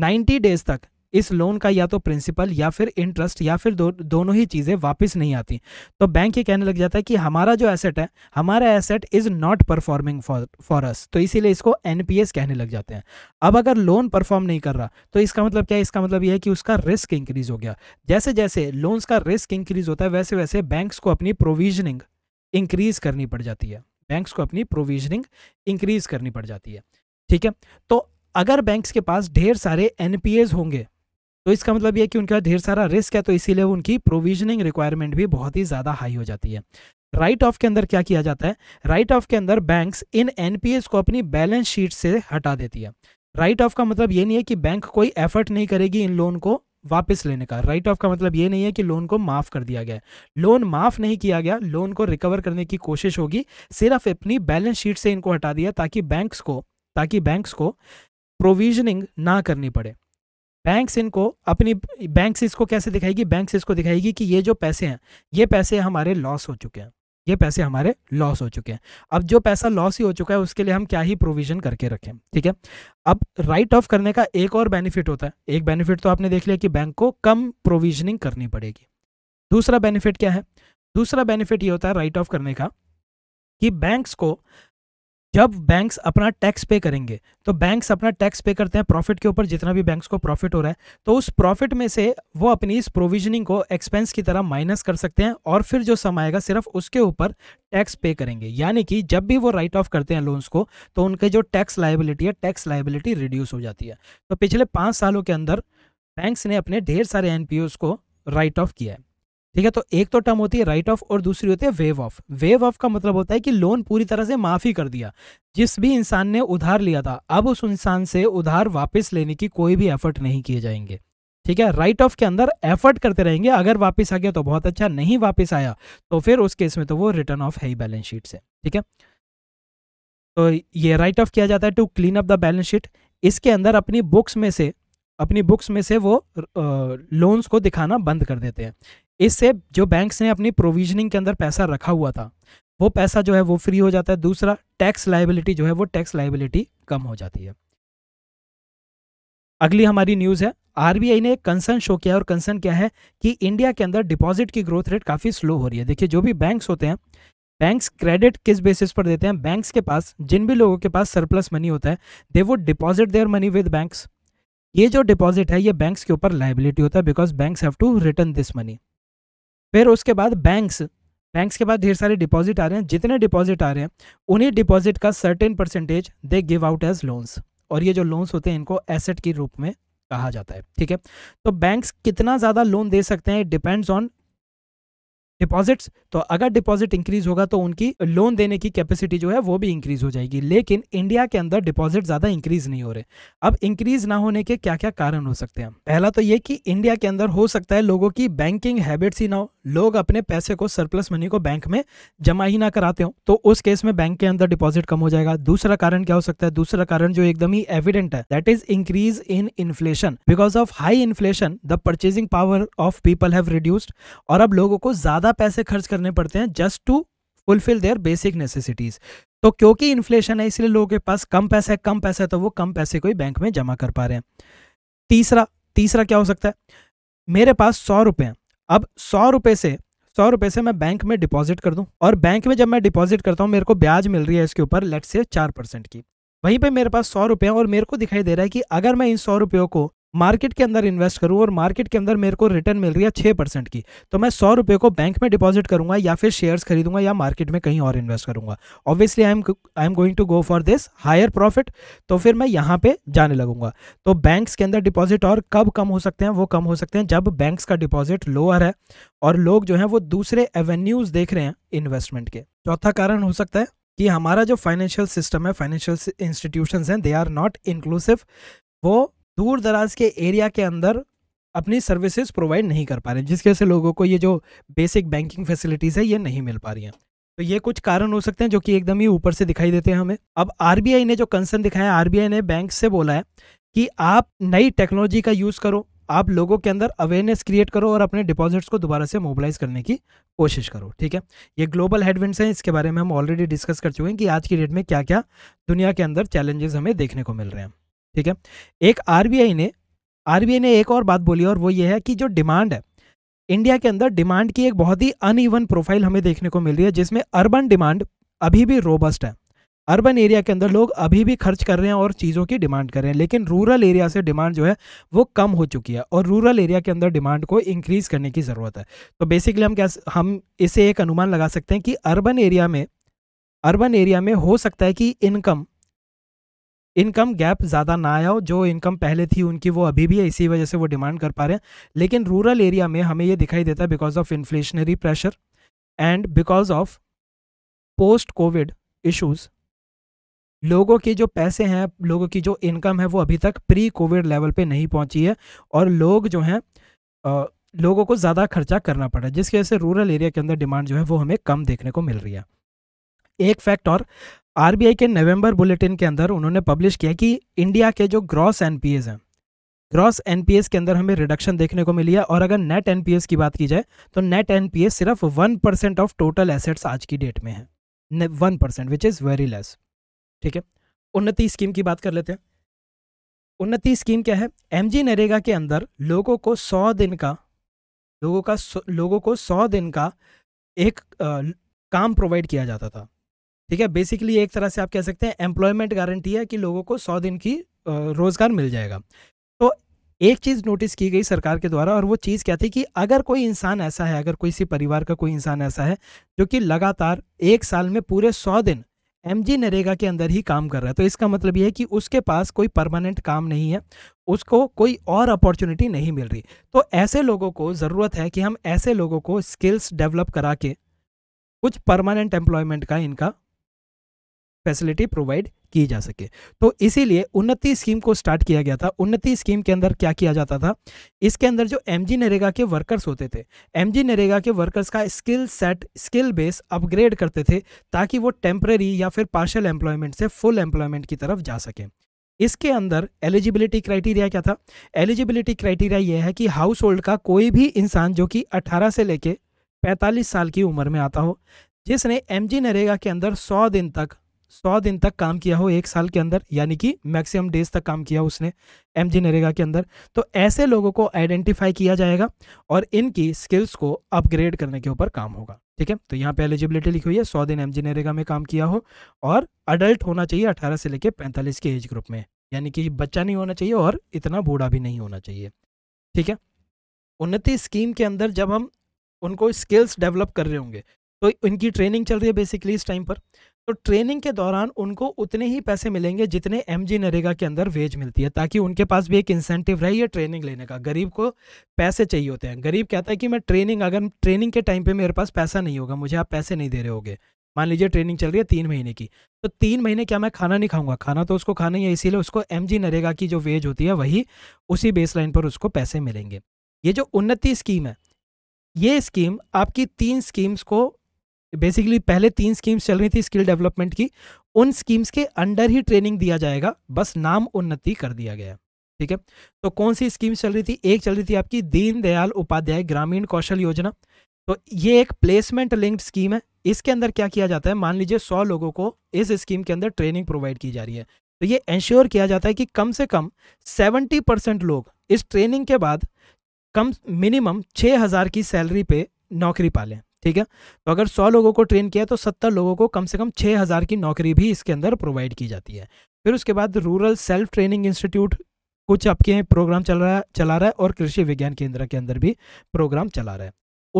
90 डेज तक इस लोन का या तो प्रिंसिपल या फिर इंटरेस्ट या फिर दो, दोनों ही चीज़ें वापस नहीं आती तो बैंक ये कहने लग जाता है कि हमारा जो एसेट है हमारा asset is not performing for us तो इसीलिए इसको एनपीएस कहने लग जाते हैं अब अगर लोन परफॉर्म नहीं कर रहा तो इसका मतलब क्या है इसका मतलब यह है कि उसका रिस्क इंक्रीज हो गया जैसे जैसे लोन्स का रिस्क इंक्रीज होता है वैसे वैसे बैंक्स को अपनी प्रोविजनिंग इंक्रीज करनी पड़ जाती है बैंक्स को अपनी प्रोविजनिंग इंक्रीज करनी पड़ जाती है ठीक है तो अगर बैंक्स के पास ढेर सारे एनपीएज होंगे तो इसका मतलब यह कि उनका ढेर सारा रिस्क है तो इसीलिए उनकी प्रोविजनिंग रिक्वायरमेंट भी बहुत ही ज़्यादा हाई हो जाती है राइट right ऑफ के अंदर क्या किया जाता है राइट right ऑफ के अंदर बैंक्स इन एनपीएस को अपनी बैलेंस शीट से हटा देती है राइट right ऑफ का मतलब ये नहीं है कि बैंक कोई एफर्ट नहीं करेगी इन लोन को वापस लेने का राइट right ऑफ का मतलब ये नहीं है कि लोन को माफ़ कर दिया गया लोन माफ़ नहीं किया गया लोन को रिकवर करने की कोशिश होगी सिर्फ अपनी बैलेंस शीट से इनको हटा दिया ताकि बैंक्स को ताकि बैंक्स को प्रोविजनिंग ना करनी पड़े बैंक्स इनको अपनी बैंक्स इसको कैसे दिखाएगी बैंक्स इसको दिखाएगी कि ये जो पैसे हैं ये पैसे हमारे लॉस हो चुके हैं ये पैसे हमारे लॉस हो चुके हैं अब जो पैसा लॉस ही हो चुका है उसके लिए हम क्या ही प्रोविजन करके रखें ठीक है अब राइट ऑफ करने का एक और बेनिफिट होता है एक बेनिफिट तो आपने देख लिया कि बैंक को कम प्रोविजनिंग करनी पड़ेगी दूसरा बेनिफिट क्या है दूसरा बेनिफिट ये होता है राइट ऑफ करने का कि बैंक्स को जब बैंक्स अपना टैक्स पे करेंगे तो बैंक्स अपना टैक्स पे करते हैं प्रॉफिट के ऊपर जितना भी बैंक्स को प्रॉफिट हो रहा है तो उस प्रॉफिट में से वो अपनी इस प्रोविजनिंग को एक्सपेंस की तरह माइनस कर सकते हैं और फिर जो समय आएगा सिर्फ उसके ऊपर टैक्स पे करेंगे यानी कि जब भी वो राइट ऑफ करते हैं लोन्स को तो उनके जो टैक्स लाइबिलिटी है टैक्स लाइबिलिटी रिड्यूस हो जाती है तो पिछले पाँच सालों के अंदर बैंक्स ने अपने ढेर सारे एन को राइट ऑफ किया है ठीक है तो एक तो टर्म होती है राइट ऑफ और दूसरी होती है वेव ऑफ वेव ऑफ का मतलब होता है कि लोन पूरी तरह से माफ़ी कर दिया जिस भी इंसान ने उधार लिया था अब उस इंसान से उधार वापस लेने की कोई भी एफर्ट नहीं किए जाएंगे ठीक है राइट ऑफ के अंदर एफर्ट करते रहेंगे अगर वापस आ गया तो बहुत अच्छा नहीं वापस आया तो फिर उस केस में तो वो रिटर्न ऑफ है ही बैलेंस शीट से ठीक है तो ये राइट ऑफ किया जाता है to clean up the balance sheet इसके अंदर अपनी बुक्स में से अपनी बुक्स में से वो लोन्स को दिखाना बंद कर देते हैं इससे जो बैंक्स ने अपनी प्रोविजनिंग के अंदर पैसा रखा हुआ था वो पैसा जो है वो फ्री हो जाता है दूसरा टैक्स लाइबिलिटी जो है वो टैक्स लाइबिलिटी कम हो जाती है अगली हमारी न्यूज़ है आरबीआई ने एक कंसर्न शो किया और कंसर्न क्या है कि इंडिया के अंदर डिपॉजिट की ग्रोथ रेट काफ़ी स्लो हो रही है देखिए जो भी बैंक्स होते हैं बैंक्स क्रेडिट किस बेसिस पर देते हैं बैंक्स के पास जिन भी लोगों के पास सरप्लस मनी होता है they would deposit their money with banks ये जो डिपॉजिट है ये बैंक्स के ऊपर लाइबिलिटी होता है because banks have to return this money फिर उसके बाद बैंक्स बैंक्स के बाद ढेर सारे डिपॉजिट आ रहे हैं जितने डिपॉजिट आ रहे हैं उन्हीं डिपॉजिट का certain percentage they give out as loans और ये जो लोन्स होते हैं इनको एसेट के रूप में कहा जाता है ठीक है तो बैंक्स कितना ज़्यादा लोन दे सकते हैं डिपेंड्स ऑन डिपॉजिट्स तो अगर डिपॉजिट इंक्रीज होगा तो उनकी लोन देने की कैपेसिटी जो है वो भी इंक्रीज हो जाएगी लेकिन इंडिया के अंदर डिपॉजिट ज्यादा इंक्रीज नहीं हो रहे अब इंक्रीज ना होने के क्या क्या कारण हो सकते हैं पहला तो ये कि इंडिया के अंदर हो सकता है लोगों की बैंकिंग हैबिट्स ही ना हो लोग अपने पैसे को सरप्लस मनी को बैंक में जमा ही ना कराते हो तो उस केस में बैंक के अंदर डिपॉजिट कम हो जाएगा दूसरा कारण क्या हो सकता है दूसरा कारण जो एकदम ही एविडेंट है that is increase in inflation because of high inflation the purchasing power of people have reduced और अब लोगों को ज्यादा ज्यादा पैसे खर्च करने पड़ते हैं just to fulfil their basic necessities तो क्योंकि इन्फ्लेशन है इसलिए लोगों के पास कम पैसा है कम पैसा है तो वो कम पैसे को ही बैंक में जमा कर पा रहे हैं तीसरा तीसरा क्या हो सकता है मेरे पास सौ रुपये हैं अब सौ रुपये से सौ रुपये से मैं बैंक में डिपॉजिट कर दूं और बैंक में जब मैं डिपॉजिट करता हूं मेरे को ब्याज मिल रही है इसके ऊपर लेट से चार परसेंट की वहीं पे मेरे पास सौ रुपये हैं और मेरे को दिखाई दे रहा है कि अगर मैं इन सौ रुपयों को मार्केट के अंदर इन्वेस्ट करूँ और मार्केट के अंदर मेरे को रिटर्न मिल रही है छः परसेंट की तो मैं सौ रुपये को बैंक में डिपॉजिट करूँगा या फिर शेयर्स खरीदूंगा या मार्केट में कहीं और इन्वेस्ट करूँगा obviously I am I am going to go for this higher profit तो फिर मैं यहाँ पर जाने लगूंगा तो बैंक्स के अंदर डिपॉजिट और कब कम हो सकते हैं वो कम हो सकते हैं जब बैंक्स का डिपॉजिट लोअर है और लोग जो हैं वो दूसरे एवेन्यूज़ देख रहे हैं इन्वेस्टमेंट के चौथा कारण हो सकता है कि हमारा जो फाइनेंशियल सिस्टम है फाइनेंशियल इंस्टीट्यूशंस हैं दे आर नॉट इंक्लूसिव वो दूर दराज के एरिया के अंदर अपनी सर्विसेज प्रोवाइड नहीं कर पा रहे जिसकी वजह से लोगों को ये जो बेसिक बैंकिंग फैसिलिटीज़ है ये नहीं मिल पा रही हैं तो ये कुछ कारण हो सकते हैं जो कि एकदम ही ऊपर से दिखाई देते हैं हमें अब आर ने जो कंसर्न दिखाया आरबीआई ने बैंक से बोला है कि आप नई टेक्नोलॉजी का यूज़ करो आप लोगों के अंदर अवेयरनेस क्रिएट करो और अपने डिपॉजिट्स को दोबारा से मोबिलाइज करने की कोशिश करो ठीक है ये ग्लोबल हेडविंड्स हैं इसके बारे में हम ऑलरेडी डिस्कस कर चुके हैं कि आज की डेट में क्या क्या दुनिया के अंदर चैलेंजेस हमें देखने को मिल रहे हैं ठीक है एक आरबीआई ने आरबीआई ने एक और बात बोली और वो ये है कि जो डिमांड है इंडिया के अंदर डिमांड की एक बहुत ही अनइवन प्रोफाइल हमें देखने को मिल रही है जिसमें अर्बन डिमांड अभी भी रोबस्ट है अर्बन एरिया के अंदर लोग अभी भी खर्च कर रहे हैं और चीज़ों की डिमांड कर रहे हैं लेकिन रूरल एरिया से डिमांड जो है वो कम हो चुकी है और रूरल एरिया के अंदर डिमांड को इंक्रीज़ करने की ज़रूरत है तो बेसिकली हम क्या हम इसे एक अनुमान लगा सकते हैं कि अर्बन एरिया में अर्बन एरिया में हो सकता है कि इनकम इनकम गैप ज़्यादा ना आया हो जो इनकम पहले थी उनकी वो अभी भी है इसी वजह से वो डिमांड कर पा रहे हैं लेकिन रूरल एरिया में हमें ये दिखाई देता है because of inflationary pressure and because of post COVID issues लोगों के जो पैसे हैं लोगों की जो इनकम है वो अभी तक प्री कोविड लेवल पे नहीं पहुंची है और लोग जो हैं लोगों को ज़्यादा खर्चा करना पड़ा जिसकी वजह से रूरल एरिया के अंदर डिमांड जो है वो हमें कम देखने को मिल रही है एक फैक्ट और आरबीआई के नवंबर बुलेटिन के अंदर उन्होंने पब्लिश किया कि इंडिया के जो ग्रॉस एनपीएस हैं ग्रॉस एनपीएस के अंदर हमें रिडक्शन देखने को मिली है और अगर नेट एनपीएस की बात की जाए तो नेट एनपीएस सिर्फ one percent of total assets आज की डेट में है one percent which is very less ठीक है उन्नति स्कीम की बात कर लेते हैं उन्नति स्कीम क्या है एम जी नरेगा के अंदर लोगों को सौ दिन का लोगों का लोगों को सौ दिन का एक आ, काम प्रोवाइड किया जाता था ठीक है बेसिकली एक तरह से आप कह सकते हैं एम्प्लॉयमेंट गारंटी है कि लोगों को सौ दिन की रोज़गार मिल जाएगा तो एक चीज़ नोटिस की गई सरकार के द्वारा और वो चीज़ क्या थी कि अगर कोई इंसान ऐसा है अगर कोई सी परिवार का कोई इंसान ऐसा है जो कि लगातार एक साल में पूरे सौ दिन एम जी नरेगा के अंदर ही काम कर रहा है तो इसका मतलब यह है कि उसके पास कोई परमानेंट काम नहीं है उसको कोई और अपॉर्चुनिटी नहीं मिल रही तो ऐसे लोगों को ज़रूरत है कि हम ऐसे लोगों को स्किल्स डेवलप करा के कुछ परमानेंट एम्प्लॉयमेंट का इनका फैसिलिटी प्रोवाइड की जा सके तो इसीलिए उन्नति स्कीम को स्टार्ट किया गया था उन्नति स्कीम के अंदर क्या किया जाता था इसके अंदर जो एम जी नरेगा के वर्कर्स होते थे एम जी नरेगा के वर्कर्स का skill set skill base upgrade करते थे ताकि वो टेम्प्रेरी या फिर पार्शल एम्प्लॉयमेंट से फुल एम्प्लॉयमेंट की तरफ जा सकें इसके अंदर एलिजिबिलिटी क्राइटेरिया क्या था एलिजिबिलिटी क्राइटेरिया यह है कि हाउस होल्ड का कोई भी इंसान जो कि 18 से लेके 45 साल की उम्र में आता हो जिसने एम जी नरेगा के अंदर 100 दिन तक सौ दिन तक काम किया हो एक साल के अंदर यानी कि मैक्सिमम डेज तक काम किया हो उसने एम जी नरेगा के अंदर तो ऐसे लोगों को आइडेंटिफाई किया जाएगा और इनकी स्किल्स को अपग्रेड करने के ऊपर काम होगा ठीक है तो यहाँ पे एलिजिबिलिटी लिखी हुई है सौ दिन एम जी नरेगा में काम किया हो और अडल्ट होना चाहिए अठारह से लेकर पैंतालीस के एज ग्रुप में यानी कि बच्चा नहीं होना चाहिए और इतना बूढ़ा भी नहीं होना चाहिए ठीक है उन्नति स्कीम के अंदर जब हम उनको स्किल्स डेवलप कर रहे होंगे तो इनकी ट्रेनिंग चल रही है बेसिकली इस टाइम पर तो ट्रेनिंग के दौरान उनको उतने ही पैसे मिलेंगे जितने एम जी नरेगा के अंदर वेज मिलती है ताकि उनके पास भी एक इंसेंटिव रहे ये ट्रेनिंग लेने का गरीब को पैसे चाहिए होते हैं गरीब कहता है कि मैं ट्रेनिंग अगर ट्रेनिंग के टाइम पे मेरे पास पैसा नहीं होगा मुझे आप पैसे नहीं दे रहे होगे मान लीजिए ट्रेनिंग चल रही है तीन महीने की तो तीन महीने क्या मैं खाना नहीं खाऊंगा खाना तो उसको खाना ही है इसीलिए उसको एम जी नरेगा की जो वेज होती है वही उसी बेस लाइन पर उसको पैसे मिलेंगे ये जो उन्नति स्कीम है ये स्कीम आपकी तीन स्कीम्स को बेसिकली पहले तीन स्कीम्स चल रही थी स्किल डेवलपमेंट की उन स्कीम्स के अंडर ही ट्रेनिंग दिया जाएगा बस नाम उन्नति कर दिया गया ठीक है तो कौन सी स्कीम्स चल रही थी एक चल रही थी आपकी दीनदयाल उपाध्याय ग्रामीण कौशल योजना तो ये एक प्लेसमेंट लिंक्ड स्कीम है इसके अंदर क्या किया जाता है मान लीजिए सौ लोगों को इस स्कीम के अंदर ट्रेनिंग प्रोवाइड की जा रही है तो ये इंश्योर किया जाता है कि कम से कम सेवेंटी परसेंट लोग इस ट्रेनिंग के बाद कम मिनिमम छः हज़ार की सैलरी पे नौकरी पालें ठीक है तो अगर सौ लोगों को ट्रेन किया तो सत्तर लोगों को कम से कम छः हज़ार की नौकरी भी इसके अंदर प्रोवाइड की जाती है फिर उसके बाद रूरल सेल्फ ट्रेनिंग इंस्टीट्यूट कुछ आपके प्रोग्राम चल रहा है चला रहा है और कृषि विज्ञान केंद्र के अंदर भी प्रोग्राम चला रहा है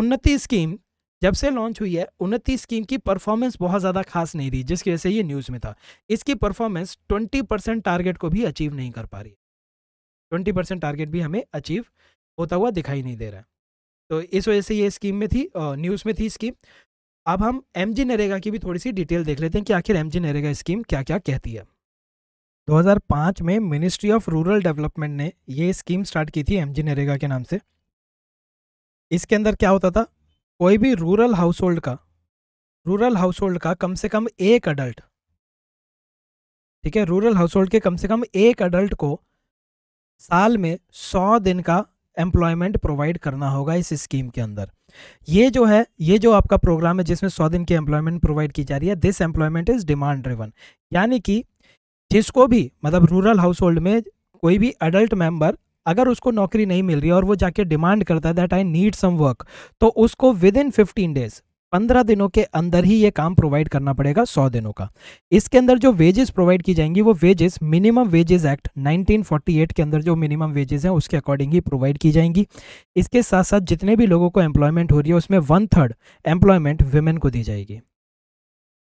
उन्नति स्कीम जब से लॉन्च हुई है उन्नति स्कीम की परफॉर्मेंस बहुत ज़्यादा खास नहीं रही जिसकी वजह से ये न्यूज़ में था इसकी परफॉर्मेंस 20 परसेंट टारगेट को भी अचीव नहीं कर पा रही 20 परसेंट टारगेट भी हमें अचीव होता हुआ दिखाई नहीं दे रहा है तो इस वजह से ये स्कीम में थी न्यूज़ में थी स्कीम अब हम एम जी नरेगा की भी थोड़ी सी डिटेल देख लेते हैं कि आखिर एम जी नरेगा स्कीम क्या क्या कहती है 2005 में मिनिस्ट्री ऑफ रूरल डेवलपमेंट ने ये स्कीम स्टार्ट की थी एम जी नरेगा के नाम से इसके अंदर क्या होता था कोई भी रूरल हाउस होल्ड का रूरल हाउस होल्ड का कम से कम एक अडल्ट ठीक है रूरल हाउस होल्ड के कम से कम एक अडल्ट को साल में सौ दिन का एम्प्लॉयमेंट प्रोवाइड करना होगा इस स्कीम के अंदर ये जो है ये जो आपका प्रोग्राम है जिसमें सौ दिन की एम्प्लॉयमेंट प्रोवाइड की जा रही है this employment is demand driven यानी कि जिसको भी मतलब रूरल हाउस होल्ड में कोई भी अडल्ट मेंबर अगर उसको नौकरी नहीं मिल रही और वो जाके डिमांड करता है that I need some work तो उसको विद इन फिफ्टीन डेज पंद्रह दिनों के अंदर ही ये काम प्रोवाइड करना पड़ेगा सौ दिनों का इसके अंदर जो वेजेस प्रोवाइड की जाएंगी वो वेजेस मिनिमम वेजेस एक्ट 1948 के अंदर जो मिनिमम वेजेस हैं उसके अकॉर्डिंग ही प्रोवाइड की जाएंगी इसके साथ साथ जितने भी लोगों को एम्प्लॉयमेंट हो रही है उसमें वन थर्ड एम्प्लॉयमेंट वुमेन को दी जाएगी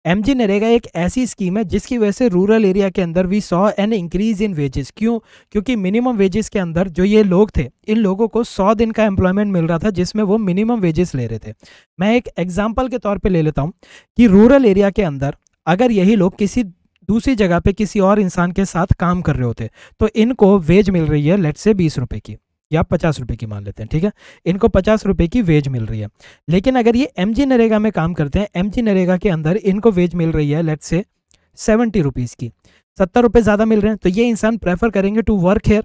एम जी नरेगा एक ऐसी स्कीम है जिसकी वजह से रूरल एरिया के अंदर we saw an increase in wages क्यों क्योंकि मिनिमम वेजेस के अंदर जो ये लोग थे इन लोगों को सौ दिन का एम्प्लॉयमेंट मिल रहा था जिसमें वो मिनिमम वेजेस ले रहे थे मैं एक एग्जाम्पल के तौर पर ले लेता हूँ कि रूरल एरिया के अंदर अगर यही लोग किसी दूसरी जगह पर किसी और इंसान के साथ काम कर रहे होते तो इनको वेज मिल रही है लेट से बीस की या पचास रुपए की मान लेते हैं ठीक है इनको पचास रुपए की वेज मिल रही है लेकिन अगर ये एम जी नरेगा में काम करते हैं एम जी नरेगा के अंदर इनको वेज मिल रही है लेट से सेवेंटी रुपीज़ की सत्तर रुपए ज़्यादा मिल रहे हैं तो ये इंसान प्रेफर करेंगे टू वर्क हेयर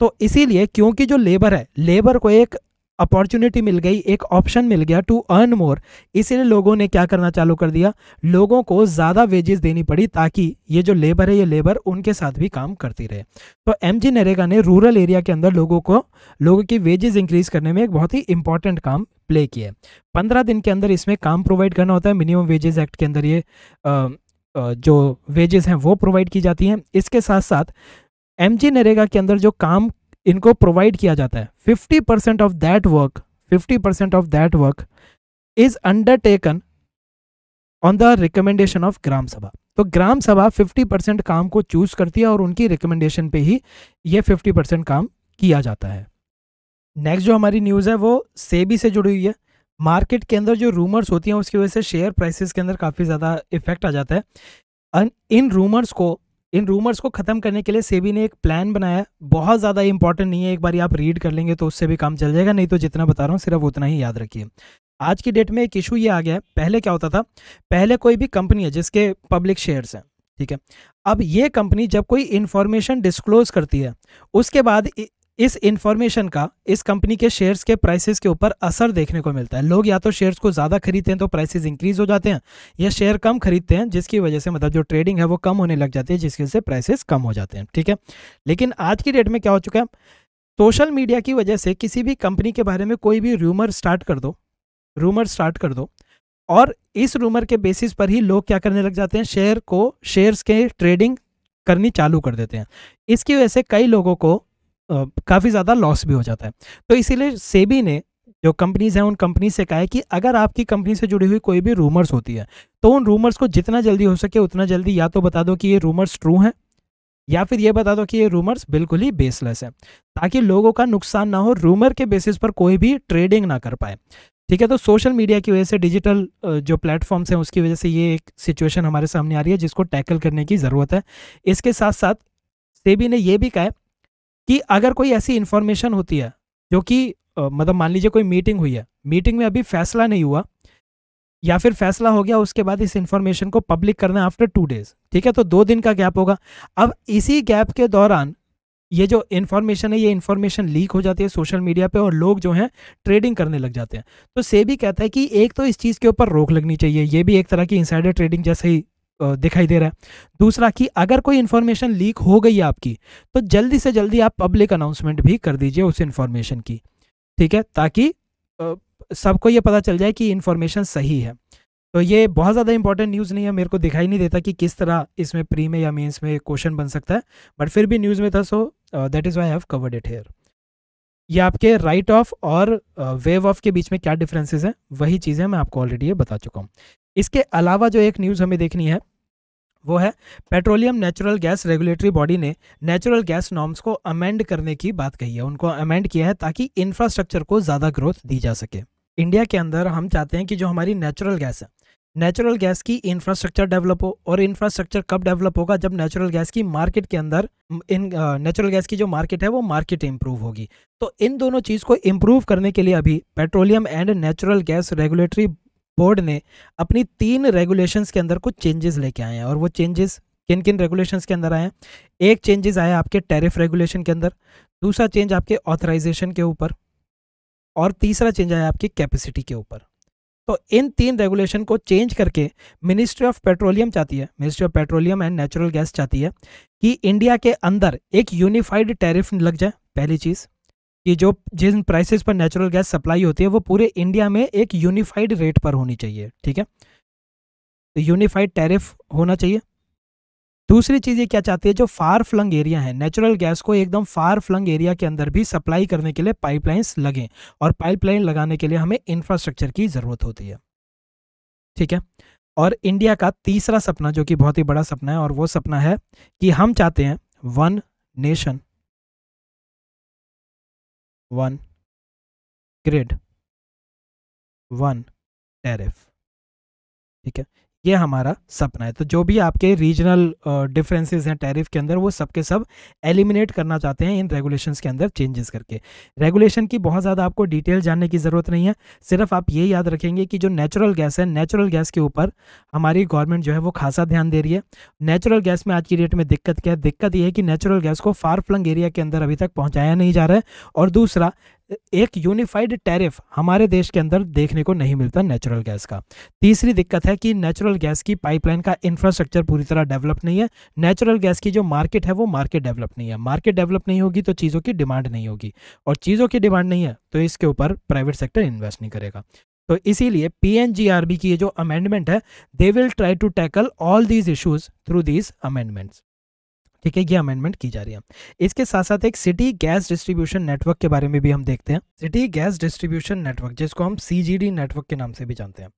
तो इसीलिए क्योंकि जो लेबर है लेबर को एक अपॉर्चुनिटी मिल गई एक ऑप्शन मिल गया टू अर्न मोर इसीलिए लोगों ने क्या करना चालू कर दिया लोगों को ज़्यादा वेजेस देनी पड़ी ताकि ये जो लेबर है ये लेबर उनके साथ भी काम करती रहे तो एम जी नरेगा ने रूरल एरिया के अंदर लोगों को लोगों की वेजेस इंक्रीज करने में एक बहुत ही इंपॉर्टेंट काम प्ले किया पंद्रह दिन के अंदर इसमें काम प्रोवाइड करना होता है मिनिमम वेजेज एक्ट के अंदर ये आ, जो वेजेस हैं वो प्रोवाइड की जाती हैं इसके साथ साथ एम जी नरेगा के अंदर जो काम इनको प्रोवाइड किया जाता है fifty percent of that work fifty percent of that work is undertaken on the recommendation of Gram Sabha तो ग्राम सभा 50 परसेंट काम को चूज करती है और उनकी रिकमेंडेशन पे ही ये 50 परसेंट काम किया जाता है नेक्स्ट जो हमारी न्यूज़ है वो सेबी से जुड़ी हुई है मार्केट के अंदर जो रूमर्स होती हैं उसकी वजह से शेयर प्राइसेस के अंदर काफ़ी ज़्यादा इफेक्ट आ जाता है इन रूमर्स को इन रूमर्स को ख़त्म करने के लिए सेबी ने एक प्लान बनाया बहुत ज़्यादा इंपॉर्टेंट नहीं है एक बार आप रीड कर लेंगे तो उससे भी काम चल जाएगा नहीं तो जितना बता रहा हूँ सिर्फ उतना ही याद रखिए आज की डेट में एक इशू ये आ गया है पहले क्या होता था पहले कोई भी कंपनी है जिसके पब्लिक शेयर्स हैं ठीक है अब ये कंपनी जब कोई इंफॉर्मेशन डिस्क्लोज करती है उसके बाद इस इन्फॉर्मेशन का इस कंपनी के शेयर्स के प्राइसेस के ऊपर असर देखने को मिलता है लोग या तो शेयर्स को ज़्यादा खरीदते हैं तो प्राइसेस इंक्रीज हो जाते हैं या शेयर कम खरीदते हैं जिसकी वजह से मतलब जो ट्रेडिंग है वो कम होने लग जाती है जिसकी वजह से प्राइसेस कम हो जाते हैं ठीक है लेकिन आज की डेट में क्या हो चुका है सोशल मीडिया की वजह से किसी भी कंपनी के बारे में कोई भी रूमर स्टार्ट कर दो रूमर स्टार्ट कर दो और इस रूमर के बेसिस पर ही लोग क्या करने लग जाते हैं शेयर को शेयर्स के ट्रेडिंग करनी चालू कर देते हैं इसकी वजह से कई लोगों को काफ़ी ज़्यादा लॉस भी हो जाता है तो इसीलिए सेबी ने जो कंपनीज हैं उन कंपनी से कहा है कि अगर आपकी कंपनी से जुड़ी हुई कोई भी रूमर्स होती है तो उन रूमर्स को जितना जल्दी हो सके उतना जल्दी या तो बता दो कि ये रूमर्स ट्रू हैं या फिर ये बता दो कि ये रूमर्स बिल्कुल ही बेसलेस है ताकि लोगों का नुकसान ना हो रूमर के बेसिस पर कोई भी ट्रेडिंग ना कर पाए ठीक है तो सोशल मीडिया की वजह से डिजिटल जो प्लेटफॉर्म्स हैं उसकी वजह से ये एक सिचुएशन हमारे सामने आ रही है जिसको टैकल करने की ज़रूरत है इसके साथ साथ सेबी ने यह भी कहा है कि अगर कोई ऐसी इन्फॉर्मेशन होती है जो कि मतलब मान लीजिए कोई मीटिंग हुई है मीटिंग में अभी फैसला नहीं हुआ या फिर फैसला हो गया उसके बाद इस इन्फॉर्मेशन को पब्लिक करना है आफ्टर टू डेज ठीक है तो दो दिन का गैप होगा अब इसी गैप के दौरान ये जो इन्फॉर्मेशन है ये इन्फॉर्मेशन लीक हो जाती है सोशल मीडिया पे और लोग जो हैं ट्रेडिंग करने लग जाते हैं तो से भी कहता है कि एक तो इस चीज़ के ऊपर रोक लगनी चाहिए ये भी एक तरह की इंसाइडर ट्रेडिंग जैसे ही दिखाई दे रहा है दूसरा कि अगर कोई इन्फॉर्मेशन लीक हो गई आपकी तो जल्दी से जल्दी आप पब्लिक अनाउंसमेंट भी कर दीजिए उस इन्फॉर्मेशन की ठीक है ताकि सबको ये पता चल जाए कि इन्फॉर्मेशन सही है तो ये बहुत ज़्यादा इंपॉर्टेंट न्यूज़ नहीं है मेरे को दिखाई नहीं देता कि किस तरह इसमें प्री में या मेंस में क्वेश्चन बन सकता है बट फिर भी न्यूज़ में था so that is why have covered it here ये आपके राइट ऑफ और वेव ऑफ के बीच में क्या डिफरेंसेस हैं वही चीज़ें मैं आपको ऑलरेडी ये बता चुका हूँ इसके अलावा जो एक न्यूज़ हमें देखनी है वो है petroleum natural gas regulatory body ने नेचुरल गैस नॉर्म्स को अमेंड करने की बात कही है उनको अमेंड किया है ताकि इंफ्रास्ट्रक्चर को ज़्यादा ग्रोथ दी जा सके इंडिया के अंदर हम चाहते हैं कि जो हमारी नेचुरल गैस है नेचुरल गैस की इंफ्रास्ट्रक्चर डेवलप हो और इंफ्रास्ट्रक्चर कब डेवलप होगा जब नेचुरल गैस की मार्केट के अंदर इन नेचुरल गैस की जो मार्केट है वो मार्केट इंप्रूव होगी तो इन दोनों चीज़ को इम्प्रूव करने के लिए अभी petroleum and natural gas regulatory board ने अपनी तीन रेगुलेशंस के अंदर कुछ चेंजेस लेके आए हैं और वो चेंजेस किन किन रेगुलेशंस के अंदर आए हैं एक चेंजेस आया आपके टैरिफ रेगुलेशन के अंदर दूसरा चेंज आपके ऑथराइजेशन के ऊपर और तीसरा चेंज आया आपकी कैपेसिटी के ऊपर तो इन तीन रेगुलेशन को चेंज करके मिनिस्ट्री ऑफ पेट्रोलियम चाहती है ministry of petroleum and natural gas चाहती है कि इंडिया के अंदर एक यूनिफाइड टैरिफ लग जाए पहली चीज़ कि जो जिन प्राइसेस पर नेचुरल गैस सप्लाई होती है वो पूरे इंडिया में एक यूनिफाइड रेट पर होनी चाहिए ठीक है तो यूनिफाइड टैरिफ होना चाहिए दूसरी चीज़ ये क्या चाहती है जो फार फ्लंग एरिया है नेचुरल गैस को एकदम फार फ्लंग एरिया के अंदर भी सप्लाई करने के लिए पाइपलाइंस लगें और पाइपलाइन लगाने के लिए हमें इंफ्रास्ट्रक्चर की ज़रूरत होती है ठीक है और इंडिया का तीसरा सपना जो कि बहुत ही बड़ा सपना है और वो सपना है कि हम चाहते हैं one nation one grid one tariff ठीक है ये हमारा सपना है तो जो भी आपके रीजनल डिफरेंसेस हैं टैरिफ के अंदर वो सब एलिमिनेट सब एलिमिनेट करना चाहते हैं इन रेगुलेशंस के अंदर चेंजेस करके रेगुलेशन की बहुत ज़्यादा आपको डिटेल जानने की ज़रूरत नहीं है सिर्फ आप ये याद रखेंगे कि जो नेचुरल गैस है नेचुरल गैस के ऊपर हमारी गवर्नमेंट जो है वो खासा ध्यान दे रही है नेचुरल गैस में आज की डेट में दिक्कत क्या है दिक्कत यह है कि नेचुरल गैस को फार फ्लंग एरिया के अंदर अभी तक पहुँचाया नहीं जा रहा है और दूसरा एक यूनिफाइड टैरिफ हमारे देश के अंदर देखने को नहीं मिलता नेचुरल गैस का तीसरी दिक्कत है कि नेचुरल गैस की पाइपलाइन का इंफ्रास्ट्रक्चर पूरी तरह डेवलप नहीं है नेचुरल गैस की जो मार्केट है वो मार्केट डेवलप नहीं है मार्केट डेवलप नहीं होगी तो चीज़ों की डिमांड नहीं होगी और चीज़ों की डिमांड नहीं है तो इसके ऊपर प्राइवेट सेक्टर इन्वेस्ट नहीं करेगा तो इसीलिए पीएनजीआरबी की ये जो अमेंडमेंट है they will try to tackle all these issues through these amendments ठीक है ये अमेंडमेंट की जा रही है इसके साथ साथ एक सिटी गैस डिस्ट्रीब्यूशन नेटवर्क के बारे में भी हम देखते हैं सिटी गैस डिस्ट्रीब्यूशन नेटवर्क जिसको हम सी नेटवर्क के नाम से भी जानते हैं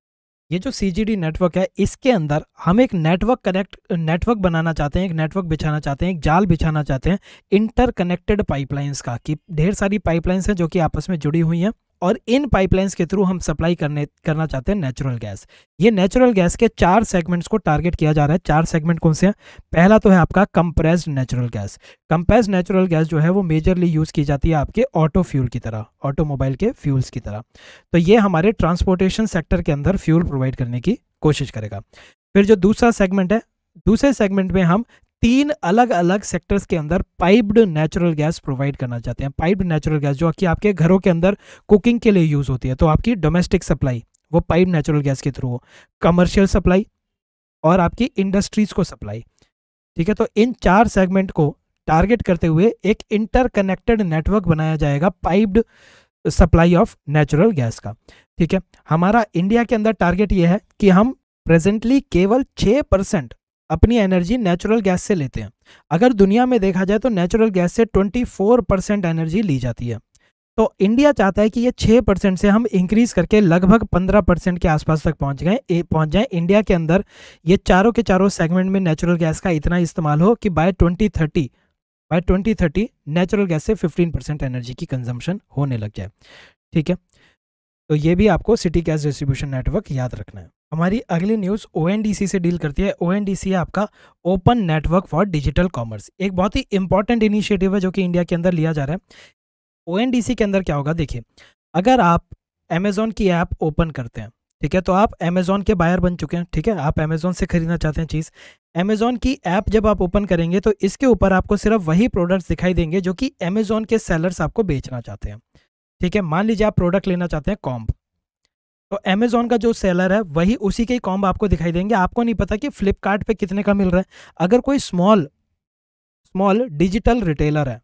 ये जो सी नेटवर्क है इसके अंदर हम एक नेटवर्क कनेक्ट नेटवर्क बनाना चाहते हैं एक नेटवर्क बिछाना चाहते हैं एक जाल बिछाना चाहते हैं इंटरकनेक्टेड पाइपलाइंस का कि ढेर सारी पाइपलाइंस हैं जो कि आपस में जुड़ी हुई हैं और इन पाइपलाइंस के थ्रू हम सप्लाई करने करना चाहते हैं नेचुरल गैस ये नेचुरल गैस के चार सेगमेंट्स को टारगेट किया जा रहा है चार सेगमेंट कौन से हैं पहला तो है आपका compressed natural gas compressed natural gas जो है वो मेजरली यूज़ की जाती है आपके ऑटो फ्यूल की तरह ऑटोमोबाइल के फ्यूल्स की तरह तो ये हमारे ट्रांसपोर्टेशन सेक्टर के अंदर फ्यूल प्रोवाइड करने की कोशिश करेगा फिर जो दूसरा सेगमेंट है दूसरे सेगमेंट में हम तीन अलग अलग सेक्टर्स के अंदर पाइप्ड नेचुरल गैस प्रोवाइड करना चाहते हैं पाइप्ड नेचुरल गैस जो कि आपके घरों के अंदर कुकिंग के लिए यूज़ होती है तो आपकी डोमेस्टिक सप्लाई वो पाइप नेचुरल गैस के थ्रू हो कमर्शियल सप्लाई और आपकी इंडस्ट्रीज़ को सप्लाई ठीक है तो इन चार सेगमेंट को टारगेट करते हुए एक इंटरकनेक्टेड नेटवर्क बनाया जाएगा piped supply of natural gas का ठीक है हमारा इंडिया के अंदर टारगेट ये है कि हम प्रेजेंटली केवल छः परसेंट अपनी एनर्जी नेचुरल गैस से लेते हैं अगर दुनिया में देखा जाए तो नेचुरल गैस से 24 परसेंट एनर्जी ली जाती है तो इंडिया चाहता है कि ये 6 परसेंट से हम इंक्रीज करके लगभग 15 परसेंट के आसपास तक पहुंच गए पहुंच जाए इंडिया के अंदर ये चारों के चारों सेगमेंट में नेचुरल गैस का इतना इस्तेमाल हो कि by thirty by thirty natural gas से फिफ्टीन परसेंट एनर्जी की कंजम्पशन होने लग जाए ठीक है तो ये भी आपको सिटी गैस डिस्ट्रीब्यूशन नेटवर्क याद रखना है हमारी अगली न्यूज़ ओ से डील करती है ओ है आपका open network for digital commerce एक बहुत ही इंपॉर्टेंट इनिशिएटिव है जो कि इंडिया के अंदर लिया जा रहा है ओ के अंदर क्या होगा देखिए अगर आप अमेज़ोन की ऐप ओपन करते हैं ठीक है तो आप अमेज़ोन के बायर बन चुके हैं ठीक है आप अमेज़ोन से ख़रीदना चाहते हैं चीज़ अमेज़ोन की ऐप जब आप ओपन करेंगे तो इसके ऊपर आपको सिर्फ वही प्रोडक्ट्स दिखाई देंगे जो कि अमेज़ोन के सेलर्स आपको बेचना चाहते हैं ठीक है मान लीजिए आप प्रोडक्ट लेना चाहते हैं कॉम्प तो अमेजोन का जो सेलर है वही उसी के ही कॉम्ब आपको दिखाई देंगे आपको नहीं पता कि फ्लिपकार्ट कितने का मिल रहा है अगर कोई स्मॉल स्मॉल डिजिटल रिटेलर है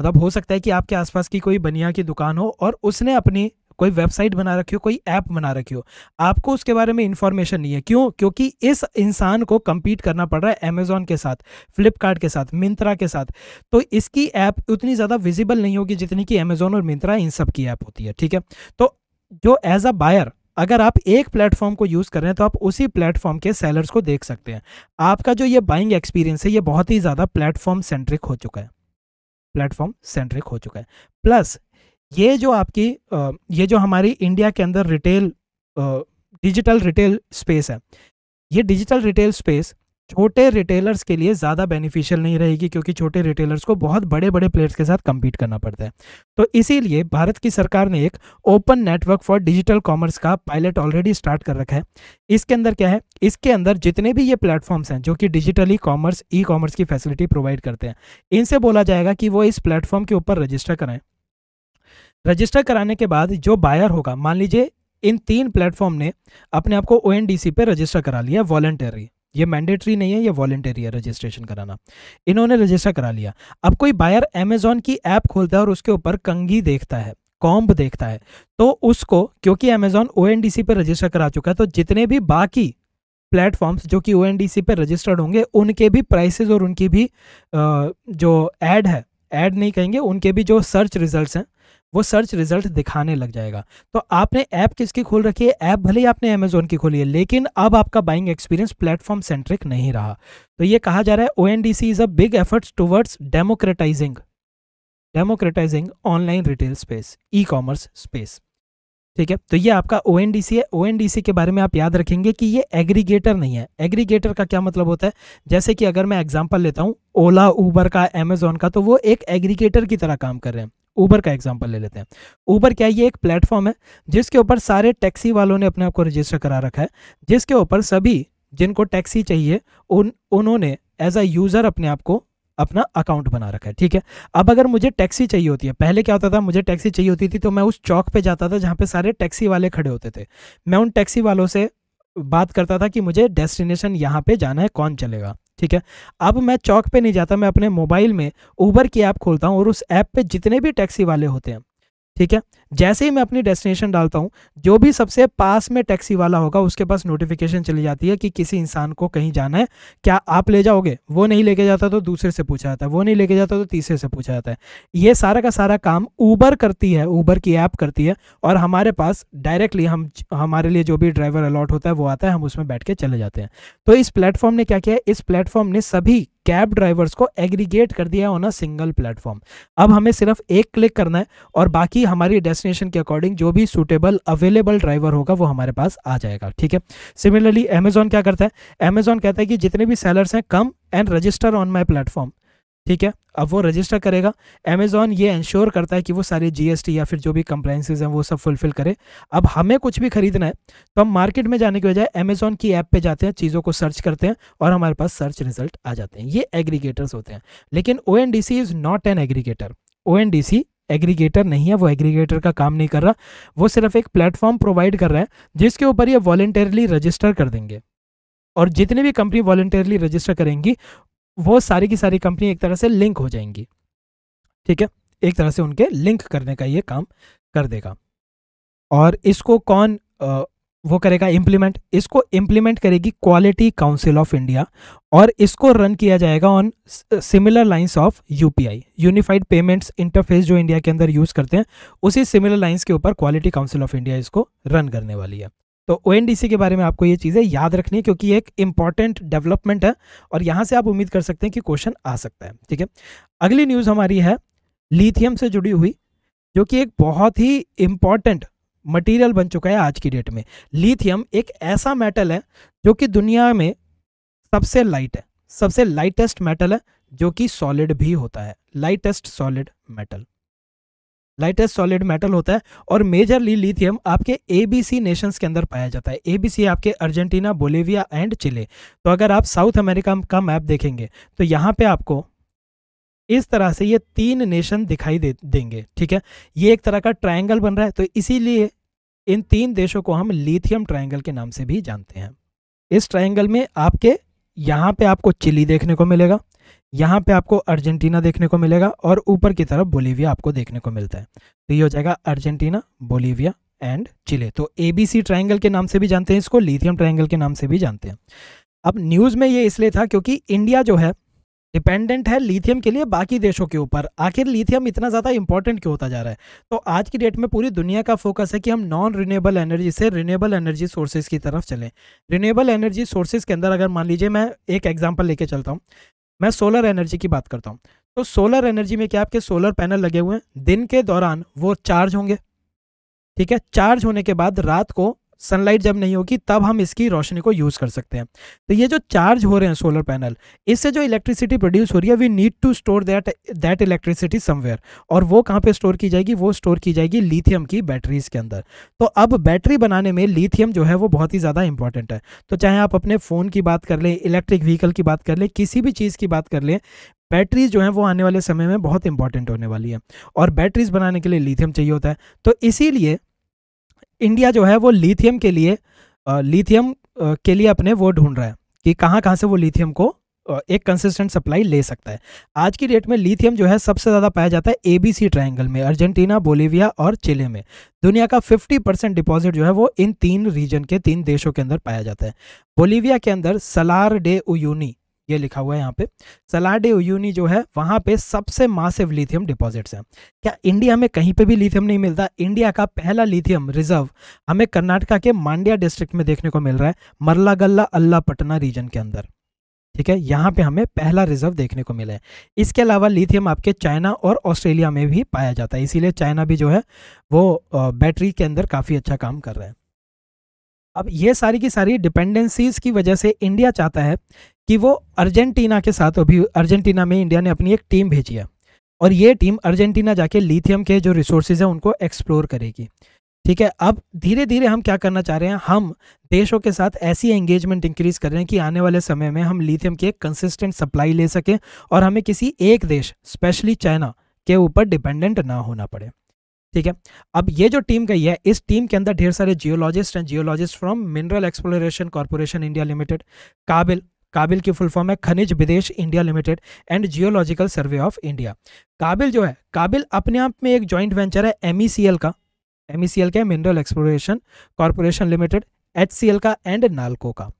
मतलब हो सकता है कि आपके आसपास की कोई बनिया की दुकान हो और उसने अपनी कोई वेबसाइट बना रखी हो कोई ऐप बना रखी हो आपको उसके बारे में इन्फॉर्मेशन नहीं है क्यों क्योंकि इस इंसान को कम्पीट करना पड़ रहा है अमेजोन के साथ फ्लिपकार्ट के साथ मिंत्रा के साथ तो इसकी ऐप उतनी ज़्यादा विजिबल नहीं होगी जितनी कि अमेजोन और मिंत्रा इन सब की ऐप होती है ठीक है तो जो एज अ बायर अगर आप एक प्लेटफॉर्म को यूज़ कर रहे हैं तो आप उसी प्लेटफॉर्म के सेलर्स को देख सकते हैं आपका जो ये बाइंग एक्सपीरियंस है ये बहुत ही ज़्यादा प्लेटफॉर्म सेंट्रिक हो चुका है प्लेटफॉर्म सेंट्रिक हो चुका है प्लस ये जो आपकी ये जो हमारी इंडिया के अंदर रिटेल डिजिटल रिटेल स्पेस है ये डिजिटल रिटेल स्पेस छोटे रिटेलर्स के लिए ज़्यादा बेनिफिशियल नहीं रहेगी क्योंकि छोटे रिटेलर्स को बहुत बड़े बड़े प्लेयर्स के साथ कम्पीट करना पड़ता है तो इसीलिए भारत की सरकार ने एक open network for digital commerce का पायलट ऑलरेडी स्टार्ट कर रखा है इसके अंदर क्या है इसके अंदर जितने भी ये प्लेटफॉर्म्स हैं जो कि डिजिटली कॉमर्स ई कॉमर्स की फैसिलिटी प्रोवाइड करते हैं इनसे बोला जाएगा कि वो इस प्लेटफॉर्म के ऊपर रजिस्टर कराएं रजिस्टर कराने के बाद जो बायर होगा मान लीजिए इन तीन प्लेटफॉर्म ने अपने आप को ओ पे रजिस्टर करा लिया वॉलेंटरी ये मैंडेटरी नहीं है ये वॉलेंटरी है रजिस्ट्रेशन कराना इन्होंने रजिस्टर करा लिया अब कोई बायर अमेजोन की ऐप खोलता है और उसके ऊपर कंगी देखता है कॉम्ब देखता है तो उसको क्योंकि अमेजोन ओ पर रजिस्टर करा चुका है तो जितने भी बाकी प्लेटफॉर्म्स जो कि ओ पर रजिस्टर्ड होंगे उनके भी प्राइसेस और उनकी भी जो एड है ऐड नहीं कहेंगे उनके भी जो सर्च रिजल्ट्स हैं वो सर्च रिजल्ट दिखाने लग जाएगा तो आपने ऐप किसकी खोल रखी है ऐप भले ही आपने अमेजोन की खोली है लेकिन अब आपका बाइंग एक्सपीरियंस प्लेटफॉर्म सेंट्रिक नहीं रहा तो ये कहा जा रहा है O N D C is a big efforts towards democratizing democratizing online retail space e commerce space ठीक है तो ये आपका ओ एन डी सी है ओ एन डी सी के बारे में आप याद रखेंगे कि ये एग्रीगेटर नहीं है एग्रीगेटर का क्या मतलब होता है जैसे कि अगर मैं एग्जाम्पल लेता हूँ ओला ऊबर का अमेजोन का तो वो एक एग्रीगेटर की तरह काम कर रहे हैं ऊबर का एग्जाम्पल ले लेते हैं ऊबर क्या ये एक प्लेटफॉर्म है जिसके ऊपर सारे टैक्सी वालों ने अपने आप को रजिस्टर करा रखा है जिसके ऊपर सभी जिनको टैक्सी चाहिए उन उन्होंने एज अ यूज़र अपने आप को अपना अकाउंट बना रखा है ठीक है अब अगर मुझे टैक्सी चाहिए होती है पहले क्या होता था मुझे टैक्सी चाहिए होती थी तो मैं उस चौक पे जाता था जहाँ पे सारे टैक्सी वाले खड़े होते थे मैं उन टैक्सी वालों से बात करता था कि मुझे डेस्टिनेशन यहाँ पे जाना है कौन चलेगा ठीक है अब मैं चौक पे नहीं जाता मैं अपने मोबाइल में ऊबर की ऐप खोलता हूँ और उस ऐप पे जितने भी टैक्सी वाले होते हैं ठीक है जैसे ही मैं अपनी डेस्टिनेशन डालता हूँ जो भी सबसे पास में टैक्सी वाला होगा उसके पास नोटिफिकेशन चली जाती है कि किसी इंसान को कहीं जाना है क्या आप ले जाओगे वो नहीं लेके जाता तो दूसरे से पूछा जाता है वो नहीं लेके जाता तो तीसरे से पूछा जाता है ये सारा का सारा काम ऊबर करती है ऊबर की ऐप करती है और हमारे पास डायरेक्टली हम हमारे लिए जो भी ड्राइवर अलॉट होता है वो आता है हम उसमें बैठ के चले जाते हैं तो इस प्लेटफॉर्म ने क्या किया इस प्लेटफॉर्म ने सभी कैब ड्राइवर्स को एग्रीगेट कर दिया ऑन अ सिंगल प्लेटफॉर्म अब हमें सिर्फ एक क्लिक करना है और बाकी हमारी डेस्ट डेस्टिनेशन के अकॉर्डिंग जो भी सूटेबल अवेलेबल ड्राइवर होगा वो हमारे पास आ जाएगा ठीक है सिमिलरली अमेजोन क्या करता है अमेजोन कहता है कि जितने भी सेलर्स हैं come and register on my platform ठीक है अब वो रजिस्टर करेगा अमेजोन ये इंश्योर करता है कि वो सारे जीएसटी या फिर जो भी कंप्लाइंसेज हैं वो सब फुलफिल करे अब हमें कुछ भी खरीदना है तो हम मार्केट में जाने के बजाय अमेजोन की ऐप पे जाते हैं चीज़ों को सर्च करते हैं और हमारे पास सर्च रिजल्ट आ जाते हैं ये एग्रीगेटर्स होते हैं लेकिन O is not an aggregator O aggregator नहीं है वो एग्रीगेटर का काम नहीं कर रहा वो सिर्फ एक प्लेटफॉर्म प्रोवाइड कर रहा है जिसके ऊपर ये वॉलेंटरली रजिस्टर कर देंगे और जितनी भी कंपनी वॉलेंटरली रजिस्टर करेंगी वो सारी की सारी कंपनी एक तरह से लिंक हो जाएंगी ठीक है एक तरह से उनके लिंक करने का ये काम कर देगा और इसको कौन वो करेगा इम्प्लीमेंट इसको इम्प्लीमेंट करेगी क्वालिटी काउंसिल ऑफ इंडिया और इसको रन किया जाएगा on similar lines of UPI unified payments interface जो इंडिया के अंदर यूज करते हैं उसी सिमिलर लाइंस के ऊपर क्वालिटी काउंसिल ऑफ इंडिया इसको रन करने वाली है तो ओ के बारे में आपको ये चीज़ें याद रखनी है क्योंकि एक इंपॉर्टेंट डेवलपमेंट है और यहाँ से आप उम्मीद कर सकते हैं कि क्वेश्चन आ सकता है ठीक है अगली न्यूज़ हमारी है लिथियम से जुड़ी हुई जो कि एक बहुत ही इम्पॉर्टेंट मटेरियल बन चुका है आज की डेट में लिथियम एक ऐसा मेटल है जो कि दुनिया में सबसे लाइट है सबसे लाइटेस्ट मेटल है जो कि सॉलिड भी होता है lightest solid metal lightest solid metal होता है और मेजरली लिथियम आपके एबीसी नेशंस के अंदर पाया जाता है एबीसी आपके अर्जेंटीना बोलेविया एंड चिले तो अगर आप साउथ अमेरिका का मैप देखेंगे तो यहाँ पे आपको इस तरह से ये तीन नेशन दिखाई दे देंगे ठीक है ये एक तरह का ट्रायंगल बन रहा है तो इसीलिए इन तीन देशों को हम लिथियम ट्रायंगल के नाम से भी जानते हैं इस ट्रायंगल में आपके यहाँ पे आपको चिली देखने को मिलेगा यहाँ पे आपको अर्जेंटीना देखने को मिलेगा और ऊपर की तरफ बोलीविया आपको देखने को मिलता है तो ये हो जाएगा अर्जेंटीना बोलीविया एंड चिले तो ए बी सी ट्राइंगल के नाम से भी जानते हैं इसको लिथियम ट्राइंगल के नाम से भी जानते हैं अब न्यूज़ में ये इसलिए था क्योंकि इंडिया जो है डिपेंडेंट है लिथियम के लिए बाकी देशों के ऊपर आखिर लिथियम इतना ज़्यादा इंपॉर्टेंट क्यों होता जा रहा है तो आज की डेट में पूरी दुनिया का फोकस है कि हम नॉन रिन्यूएबल एनर्जी से रिन्यूएबल एनर्जी सोर्सेज की तरफ चलें रिन्यूएबल एनर्जी सोर्सेज के अंदर अगर मान लीजिए मैं एक एग्जाम्पल लेके चलता हूँ मैं सोलर एनर्जी की बात करता हूँ तो सोलर एनर्जी में क्या आपके सोलर पैनल लगे हुए हैं दिन के दौरान वो चार्ज होंगे ठीक है चार्ज होने के बाद रात को सनलाइट जब नहीं होगी तब हम इसकी रोशनी को यूज़ कर सकते हैं तो ये जो चार्ज हो रहे हैं सोलर पैनल इससे जो इलेक्ट्रिसिटी प्रोड्यूस हो रही है we need to store that that electricity somewhere और वो कहाँ पे स्टोर की जाएगी वो स्टोर की जाएगी लिथियम की बैटरीज के अंदर तो अब बैटरी बनाने में लिथियम जो है वो बहुत ही ज़्यादा इंपॉर्टेंट है तो चाहे आप अपने फ़ोन की बात कर लें इलेक्ट्रिक व्हीकल की बात कर लें किसी भी चीज़ की बात कर लें बैटरीज जो हैं वो आने वाले समय में बहुत इंपॉर्टेंट होने वाली है और बैटरीज बनाने के लिए लिथियम चाहिए होता है तो इसीलिए इंडिया जो है वो लिथियम के लिए लिथियम के लिए अपने वो ढूंढ रहा है कि कहाँ कहाँ से वो लिथियम को एक कंसिस्टेंट सप्लाई ले सकता है आज की डेट में लिथियम जो है सबसे ज़्यादा पाया जाता है एबीसी ट्रायंगल में अर्जेंटीना बोलीविया और चिले में दुनिया का 50 परसेंट डिपॉजिट जो है वो इन तीन रीजन के तीन देशों के अंदर पाया जाता है बोलीविया के अंदर सलार डे उयूनी ये लिखा हुआ है यहाँ पे सलाडे यूनी जो है वहाँ पे सबसे मासिव लिथियम डिपॉजिट्स हैं क्या इंडिया में कहीं पे भी लिथियम नहीं मिलता इंडिया का पहला लिथियम रिजर्व हमें कर्नाटका के मांड्या डिस्ट्रिक्ट में देखने को मिल रहा है मरलागल्ला अल्ला पटना रीजन के अंदर ठीक है यहाँ पे हमें पहला रिजर्व देखने को मिला है इसके अलावा लिथियम आपके चाइना और ऑस्ट्रेलिया में भी पाया जाता है इसीलिए चाइना भी जो है वो बैटरी के अंदर काफ़ी अच्छा काम कर रहा है अब ये सारी की सारी डिपेंडेंसीज़ की वजह से इंडिया चाहता है कि वो अर्जेंटीना के साथ अभी अर्जेंटीना में इंडिया ने अपनी एक टीम भेजी है और ये टीम अर्जेंटीना जाके लिथियम के जो रिसोर्सेज हैं उनको एक्सप्लोर करेगी ठीक है अब धीरे धीरे हम क्या करना चाह रहे हैं हम देशों के साथ ऐसी एंगेजमेंट इंक्रीज कर रहे हैं कि आने वाले समय में हम लिथियम की एक कंसिस्टेंट सप्लाई ले सकें और हमें किसी एक देश स्पेशली चाइना के ऊपर डिपेंडेंट ना होना पड़े ठीक है अब ये जो टीम गई है इस टीम के अंदर ढेर सारे geologist and geologist from mineral exploration corporation India limited KABIL KABIL की फुल फॉर्म है Khanij Videsh India limited and geological survey of India KABIL जो है काबिल अपने आप में एक जॉइंट वेंचर है एम e का एम e का mineral exploration corporation limited H का एंड नालको का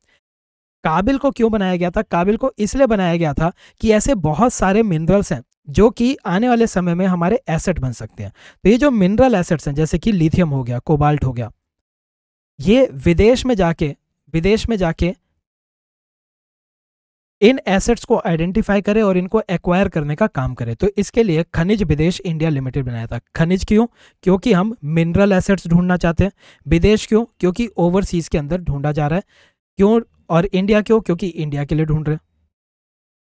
काबिल को क्यों बनाया गया था काबिल को इसलिए बनाया गया था कि ऐसे बहुत सारे मिनरल्स हैं जो कि आने वाले समय में हमारे एसेट बन सकते हैं तो ये जो मिनरल एसेट्स हैं जैसे कि लिथियम हो गया कोबाल्ट हो गया ये विदेश में जाके विदेश में जाके इन एसेट्स को आइडेंटिफाई करे और इनको एक्वायर करने का काम करे तो इसके लिए खनिज विदेश इंडिया लिमिटेड बनाया था खनिज क्यों क्योंकि हम मिनरल एसेट्स ढूंढना चाहते हैं विदेश क्यों क्योंकि ओवरसीज के अंदर ढूंढा जा रहा है क्यों और इंडिया क्यों क्योंकि इंडिया के लिए ढूंढ रहे हैं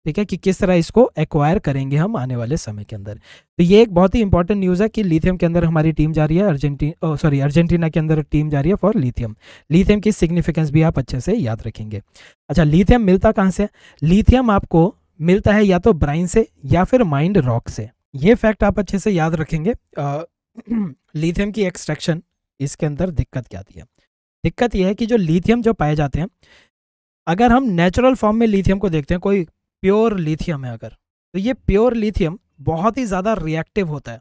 ठीक है कि किस तरह इसको एक्वायर करेंगे हम आने वाले समय के अंदर तो ये एक बहुत ही इंपॉर्टेंट न्यूज़ है कि लिथियम के अंदर हमारी टीम जा रही है अर्जेंटी सॉरी अर्जेंटीना के अंदर टीम जा रही है फॉर लिथियम लिथियम की सिग्निफिकेंस भी आप अच्छे से याद रखेंगे अच्छा लिथियम मिलता कहाँ से लिथियम आपको मिलता है या तो ब्राइन से या फिर माइंड रॉक से ये फैक्ट आप अच्छे से याद रखेंगे लिथियम की एक्सट्रैक्शन इसके अंदर दिक्कत क्या आती है दिक्कत यह है कि जो लिथियम जो पाए जाते हैं अगर हम नेचुरल फॉर्म में लिथियम को देखते हैं कोई प्योर लिथियम है अगर तो ये प्योर लिथियम बहुत ही ज़्यादा रिएक्टिव होता है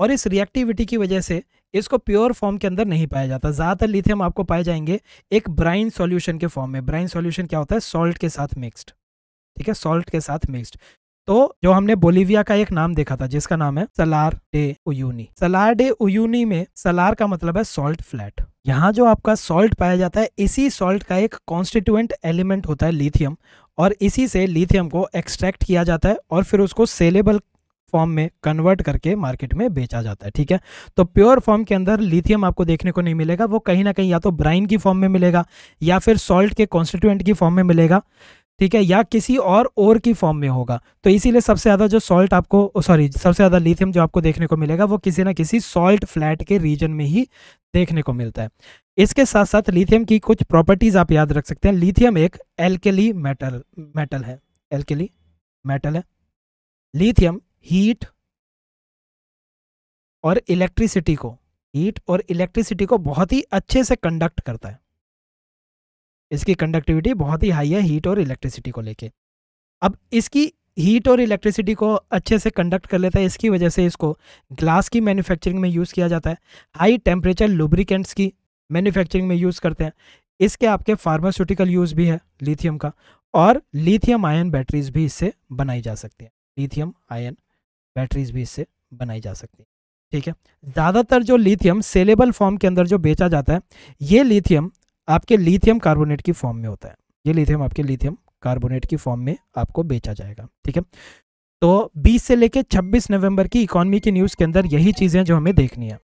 और इस रिएक्टिविटी की वजह से इसको प्योर फॉर्म के अंदर नहीं पाया जाता ज़्यादातर लिथियम आपको पाए जाएंगे एक ब्राइन सॉल्यूशन के फॉर्म में ब्राइन सॉल्यूशन क्या होता है सॉल्ट के साथ मिक्स्ड ठीक है सॉल्ट के साथ मिक्स्ड तो जो हमने बोलीविया का एक नाम देखा था जिसका नाम है Salar de Uyuni Salar de Uyuni में सलार का मतलब है सॉल्ट फ्लैट यहाँ जो आपका सॉल्ट पाया जाता है इसी सॉल्ट का एक कॉन्स्टिट्यूएंट एलिमेंट होता है लिथियम और इसी से लिथियम को एक्सट्रैक्ट किया जाता है और फिर उसको सेलेबल फॉर्म में कन्वर्ट करके मार्केट में बेचा जाता है ठीक है तो प्योर फॉर्म के अंदर लिथियम आपको देखने को नहीं मिलेगा वो कहीं ना कहीं या तो ब्राइन की फॉर्म में मिलेगा या फिर सॉल्ट के कॉन्स्टिट्यूएंट की फॉर्म में मिलेगा ठीक है या किसी और और की फॉर्म में होगा तो इसीलिए सबसे ज़्यादा जो सॉल्ट आपको सॉरी सबसे ज़्यादा लिथियम जो आपको देखने को मिलेगा वो किसी ना किसी सॉल्ट फ्लैट के रीजन में ही देखने को मिलता है इसके साथ साथ लिथियम की कुछ प्रॉपर्टीज़ आप याद रख सकते हैं लिथियम एक एल्केली मेटल मेटल है एल्केली मेटल है लिथियम हीट और इलेक्ट्रिसिटी को हीट और इलेक्ट्रिसिटी को बहुत ही अच्छे से कंडक्ट करता है इसकी कंडक्टिविटी बहुत ही हाई है हीट और इलेक्ट्रिसिटी को लेके अब इसकी हीट और इलेक्ट्रिसिटी को अच्छे से कंडक्ट कर लेता है इसकी वजह से इसको ग्लास की मैन्युफैक्चरिंग में यूज़ किया जाता है हाई टेम्परेचर लुब्रिकेंट्स की मैन्युफैक्चरिंग में यूज़ करते हैं इसके आपके फार्मास्यूटिकल यूज़ भी है लिथियम का और लिथियम आयन बैटरीज भी इससे बनाई जा सकती हैं लिथियम आयन बैटरीज भी इससे बनाई जा सकती हैं ठीक है ज़्यादातर जो लिथियम सेलेबल फॉर्म के अंदर जो बेचा जाता है ये लिथियम आपके लिथियम कार्बोनेट की फॉर्म में होता है ये लिथियम आपके लिथियम कार्बोनेट की फॉर्म में आपको बेचा जाएगा ठीक है तो 20 से लेकर 26 नवंबर की इकोनॉमी की न्यूज़ के अंदर यही चीज़ें जो हमें देखनी है